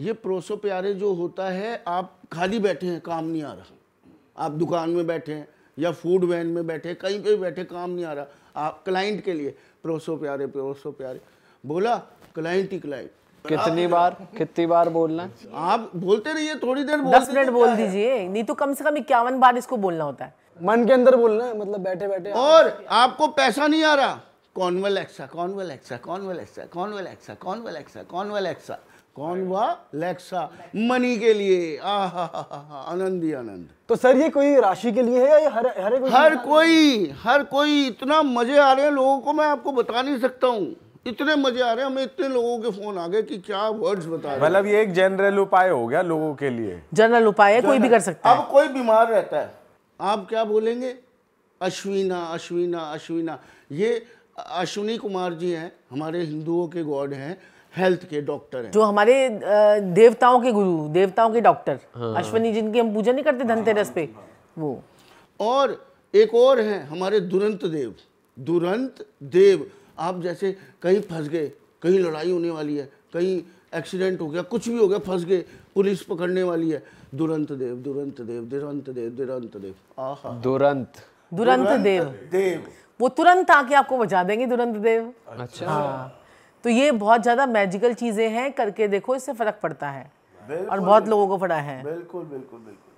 ये प्रोसो प्यारे जो होता है आप खाली बैठे हैं काम नहीं आ रहा आप दुकान में बैठे हैं या फूड वैन में बैठे कहीं पे बैठे काम नहीं आ रहा आप क्लाइंट के लिए प्रोसो प्यारे प्रोसो प्यारे बोला क्लाइंट ही क्लाइंट कितनी बार कितनी बार बोलना आप बोलते रहिए थोड़ी देर दस मिनट बोल दीजिए नहीं तो कम से कम इक्यावन बार इसको बोलना होता है मन के अंदर बोलना है मतलब बैठे बैठे और आपको पैसा नहीं आ रहा कौन कौन कौन एक्सा कौन कॉन्वेलेक्सा एक्सा कौन वा लेक्सा मनी के लिए आनंद ही आनंद तो सर ये कोई राशि के लिए है या हर हर कोई हर कोई हर कोई इतना मजे आ रहे हैं लोगों को मैं आपको बता नहीं सकता हूँ इतने मजे आ रहे हैं हमें इतने लोगों के फोन आ गए कि क्या वर्ड्स बता रहे मतलब ये एक जनरल उपाय हो गया लोगों के लिए जनरल उपाय है कोई भी कर सकता है अब कोई बीमार रहता है आप क्या बोलेंगे अश्विना अश्विना अश्विना ये अश्विनी कुमार जी हैं हमारे हिंदुओं के गॉड हैं हेल्थ के डॉक्टर हैं जो हमारे देवताओं के गुरु देवताओं के डॉक्टर हाँ। अश्विनी जिनकी हम पूजा नहीं करते धनतेरस पे वो और एक और हैं हमारे दुरंत देव दुरंत देव आप जैसे कहीं फंस गए कहीं लड़ाई होने वाली है कहीं एक्सीडेंट हो गया कुछ भी हो गया फंस गए पुलिस पकड़ने वाली है दुरंत देव दुरंत देव दुरंत देव दुरंत देव दुरंत दुरंत देव देव वो तुरंत आके आपको बजा देंगे दुरंत देव अच्छा हाँ। तो ये बहुत ज़्यादा मैजिकल चीज़ें हैं करके देखो इससे फ़र्क पड़ता है और बहुत लोगों को पड़ा है बिल्कुल बिल्कुल बिल्कुल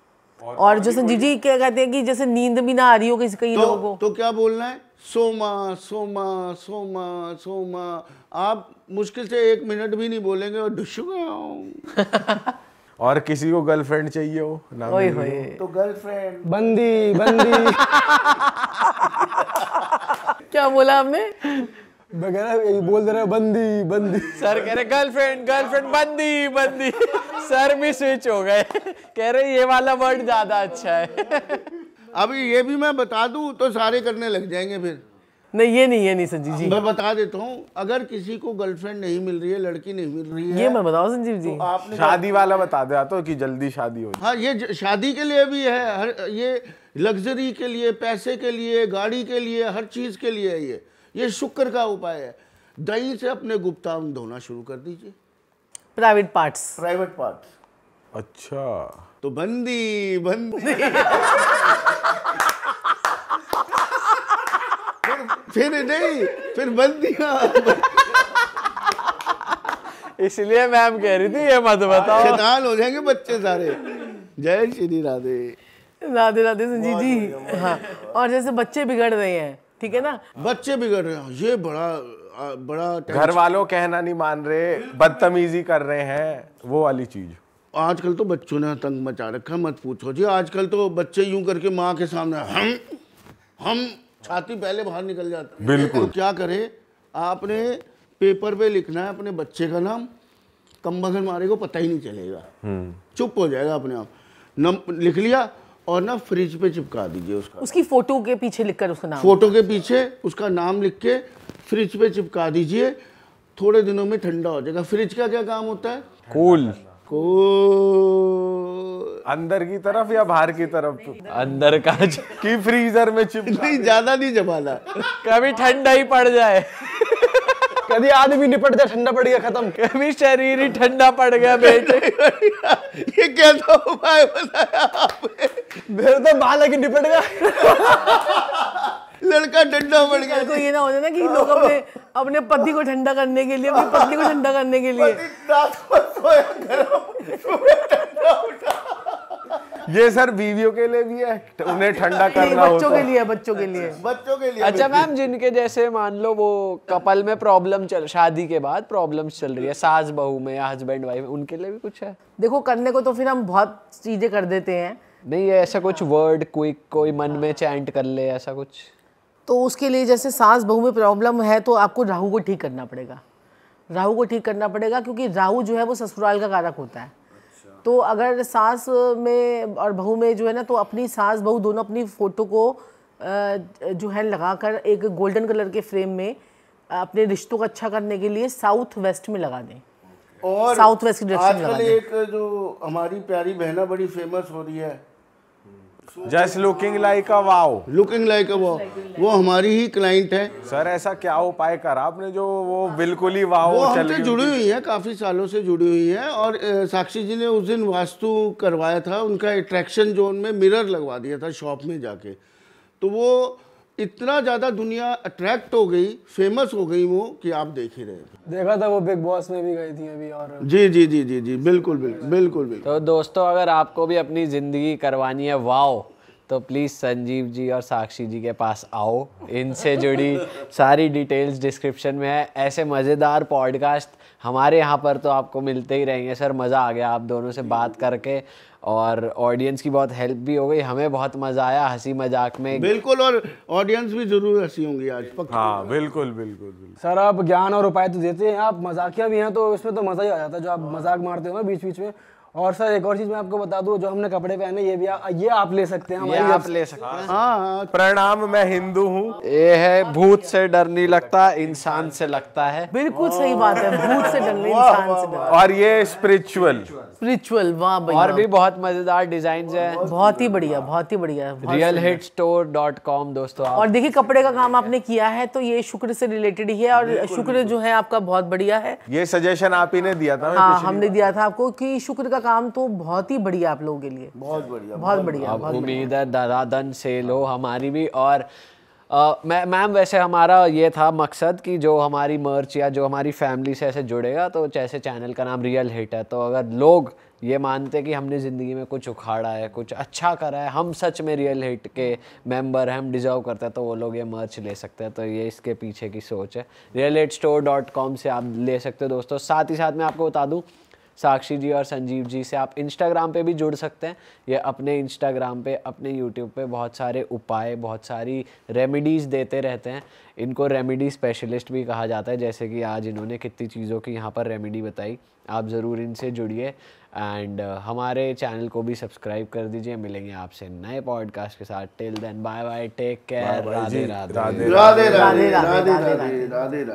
और, जो संजीव जी क्या कहते हैं कि जैसे नींद भी ना आ रही हो किसी कई तो, लोगों को तो क्या बोलना है सोमा सोमा सोमा सोमा आप मुश्किल से एक मिनट भी नहीं बोलेंगे और और किसी को गर्लफ्रेंड चाहिए हो ना होई। होई। तो गर्लफ्रेंड बंदी बंदी क्या बोला आपने बोल दे रहे बंदी बंदी सर कह रहे गर्लफ्रेंड गर्लफ्रेंड बंदी बंदी सर भी स्विच हो गए कह रहे ये वाला वर्ड ज्यादा अच्छा है अब ये भी मैं बता दूं तो सारे करने लग जाएंगे फिर नहीं ये नहीं ये नहीं संजीव जी मैं बता देता हूँ अगर किसी को गर्लफ्रेंड नहीं मिल रही है लड़की नहीं मिल रही है ये मैं बताऊँ संजीव जी तो आपने शादी वाला बता दे तो कि जल्दी शादी हो हाँ ये शादी के लिए भी है हर ये लग्जरी के लिए पैसे के लिए गाड़ी के लिए हर चीज़ के लिए है ये ये शुक्र का उपाय है दही से अपने गुप्तांग धोना शुरू कर दीजिए प्राइवेट पार्ट्स प्राइवेट पार्ट्स अच्छा तो बंदी बंदी फिर, फिर नहीं फिर बंदी इसलिए मैम कह रही थी ये मत बताओ हो जाएंगे बच्चे सारे जय श्री राधे राधे राधे संजीव जी हाँ और जैसे बच्चे बिगड़ रहे हैं ठीक है ना बच्चे बिगड़ रहे हैं ये बड़ा बड़ा घर वालों कहना नहीं मान रहे बदतमीजी कर रहे हैं वो वाली चीज आजकल तो बच्चों ने तंग मचा रखा मत पूछो जी आजकल तो बच्चे यूं करके माँ के सामने हम हम छाती पहले बाहर निकल जाते बिल्कुल तो क्या करे आपने पेपर पे लिखना है अपने बच्चे का नाम कम्बल मारे को पता ही नहीं चलेगा हम्म। चुप हो जाएगा अपने आप नम लिख लिया और ना फ्रिज पे चिपका दीजिए उसका उसकी फोटो के पीछे लिखकर उसका नाम फोटो के पीछे उसका नाम लिख के फ्रिज पे चिपका दीजिए थोड़े दिनों में ठंडा हो जाएगा फ्रिज का क्या काम होता है कूल अंदर की तरफ या बाहर की तरफ अंदर का की फ्रीजर में चिप नहीं ज्यादा नहीं जमाना कभी ठंडा ही पड़ जाए कभी आदमी निपट जाए ठंडा पड़ गया खत्म कभी शरीर ही ठंडा पड़ गया बेटे ये कैसा उपाय बताया मेरे तो बाल है निपट गया लड़का ठंडा पड़ गया तो ये ना हो जाए ना कि लोग अपने अपने पति को ठंडा करने के लिए अपनी पत्नी को ठंडा करने के लिए ये सर बीवियों के लिए भी है उन्हें ठंडा करना बच्चों के लिए बच्चों के लिए बच्चों के लिए अच्छा मैम जिनके जैसे मान लो वो कपल में प्रॉब्लम चल शादी के बाद प्रॉब्लम चल रही है सास बहू में या हस्बैंड वाइफ उनके लिए भी कुछ है देखो करने को तो फिर हम बहुत चीजें कर देते हैं नहीं ऐसा कुछ वर्ड कोई कोई मन में चैंट कर ले ऐसा कुछ तो उसके लिए जैसे सास बहू में प्रॉब्लम है तो आपको राहु को ठीक करना पड़ेगा राहु को ठीक करना पड़ेगा क्योंकि राहु जो है वो ससुराल का कारक होता है तो अगर सास में और बहू में जो है ना तो अपनी सास बहू दोनों अपनी फ़ोटो को जो है लगाकर एक गोल्डन कलर के फ्रेम में अपने रिश्तों को अच्छा करने के लिए साउथ वेस्ट में लगा दें और साउथ वेस्ट की आजकल एक जो हमारी प्यारी बहना बड़ी फेमस हो रही है just looking like a wow looking like a wow वो हमारी ही क्लाइंट है सर ऐसा क्या उपाय कर आपने जो वो बिल्कुल ही वाओ वो जुड़ी हुई है काफ़ी सालों से जुड़ी हुई है और साक्षी जी ने उस दिन वास्तु करवाया था उनका अट्रैक्शन जोन में मिरर लगवा दिया था शॉप में जाके तो वो इतना ज़्यादा दुनिया अट्रैक्ट हो गई फेमस हो गई वो कि आप देख ही रहे देखा था वो बिग बॉस में भी गई थी अभी और जी जी जी जी जी बिल्कुल बिल्कुल बिल्कुल बिल्कुल तो दोस्तों अगर आपको भी अपनी ज़िंदगी करवानी है वाओ तो प्लीज़ संजीव जी और साक्षी जी के पास आओ इनसे जुड़ी सारी डिटेल्स डिस्क्रिप्शन में है ऐसे मज़ेदार पॉडकास्ट हमारे यहाँ पर तो आपको मिलते ही रहेंगे सर मज़ा आ गया आप दोनों से बात करके और ऑडियंस की बहुत हेल्प भी हो गई हमें बहुत मज़ा आया हंसी मजाक में बिल्कुल और ऑडियंस भी ज़रूर हंसी होंगी आज पक्का हाँ बिल्कुल बिल्कुल सर आप ज्ञान और उपाय तो देते हैं आप मजाकिया भी हैं तो इसमें तो मज़ा ही आ जाता है जो आप हाँ। मजाक मारते हो ना बीच बीच में और सर एक और चीज़ मैं आपको बता दूं जो हमने कपड़े पहने ये भी आ, ये आप ले सकते हैं हमारी आप ले सकते हैं हाँ हाँ प्रणाम मैं हिंदू हूँ ये है भूत से डर नहीं लगता इंसान से लगता है बिल्कुल सही बात है भूत से डर नहीं इंसान से डर और ये स्पिरिचुअल स्पिरिचुअल वाह भाई और भी बहुत मजेदार डिजाइन है बहुत ही बढ़िया बहुत ही बढ़िया real hit store dot com दोस्तों और देखिए कपड़े का काम आपने किया है तो ये शुक्र से रिलेटेड ही है और शुक्र जो है आपका बहुत बढ़िया है ये सजेशन आप ही ने दिया था हाँ हमने दिया था आपको की शुक्र का काम तो बहुत ही बढ़िया आप लोगों के लिए बहुत बढ़िया बहुत बढ़िया उम्मीद है दादा दन से लो हमारी भी और मैम वैसे हमारा ये था मकसद कि जो हमारी मर्च या जो हमारी फैमिली से ऐसे जुड़ेगा तो जैसे चैनल का नाम रियल हिट है तो अगर लोग ये मानते कि हमने ज़िंदगी में कुछ उखाड़ा है कुछ अच्छा करा है हम सच में रियल हिट के मेंबर हैं हम डिज़र्व करते हैं तो वो लोग ये मर्च ले सकते हैं तो ये इसके पीछे की सोच है real hit store dot com से आप ले सकते हो दोस्तों साथ ही साथ मैं आपको बता दूँ साक्षी जी और संजीव जी से आप इंस्टाग्राम पे भी जुड़ सकते हैं ये अपने इंस्टाग्राम पे अपने यूट्यूब पे बहुत सारे उपाय बहुत सारी रेमेडीज़ देते रहते हैं इनको रेमेडी स्पेशलिस्ट भी कहा जाता है जैसे कि आज इन्होंने कितनी चीज़ों की यहाँ पर रेमेडी बताई आप ज़रूर इनसे जुड़िए एंड uh, हमारे चैनल को भी सब्सक्राइब कर दीजिए मिलेंगे आपसे नए पॉडकास्ट के साथ till then bye bye take care Radhe Radhe Radhe Radhe Radhe Radhe Radhe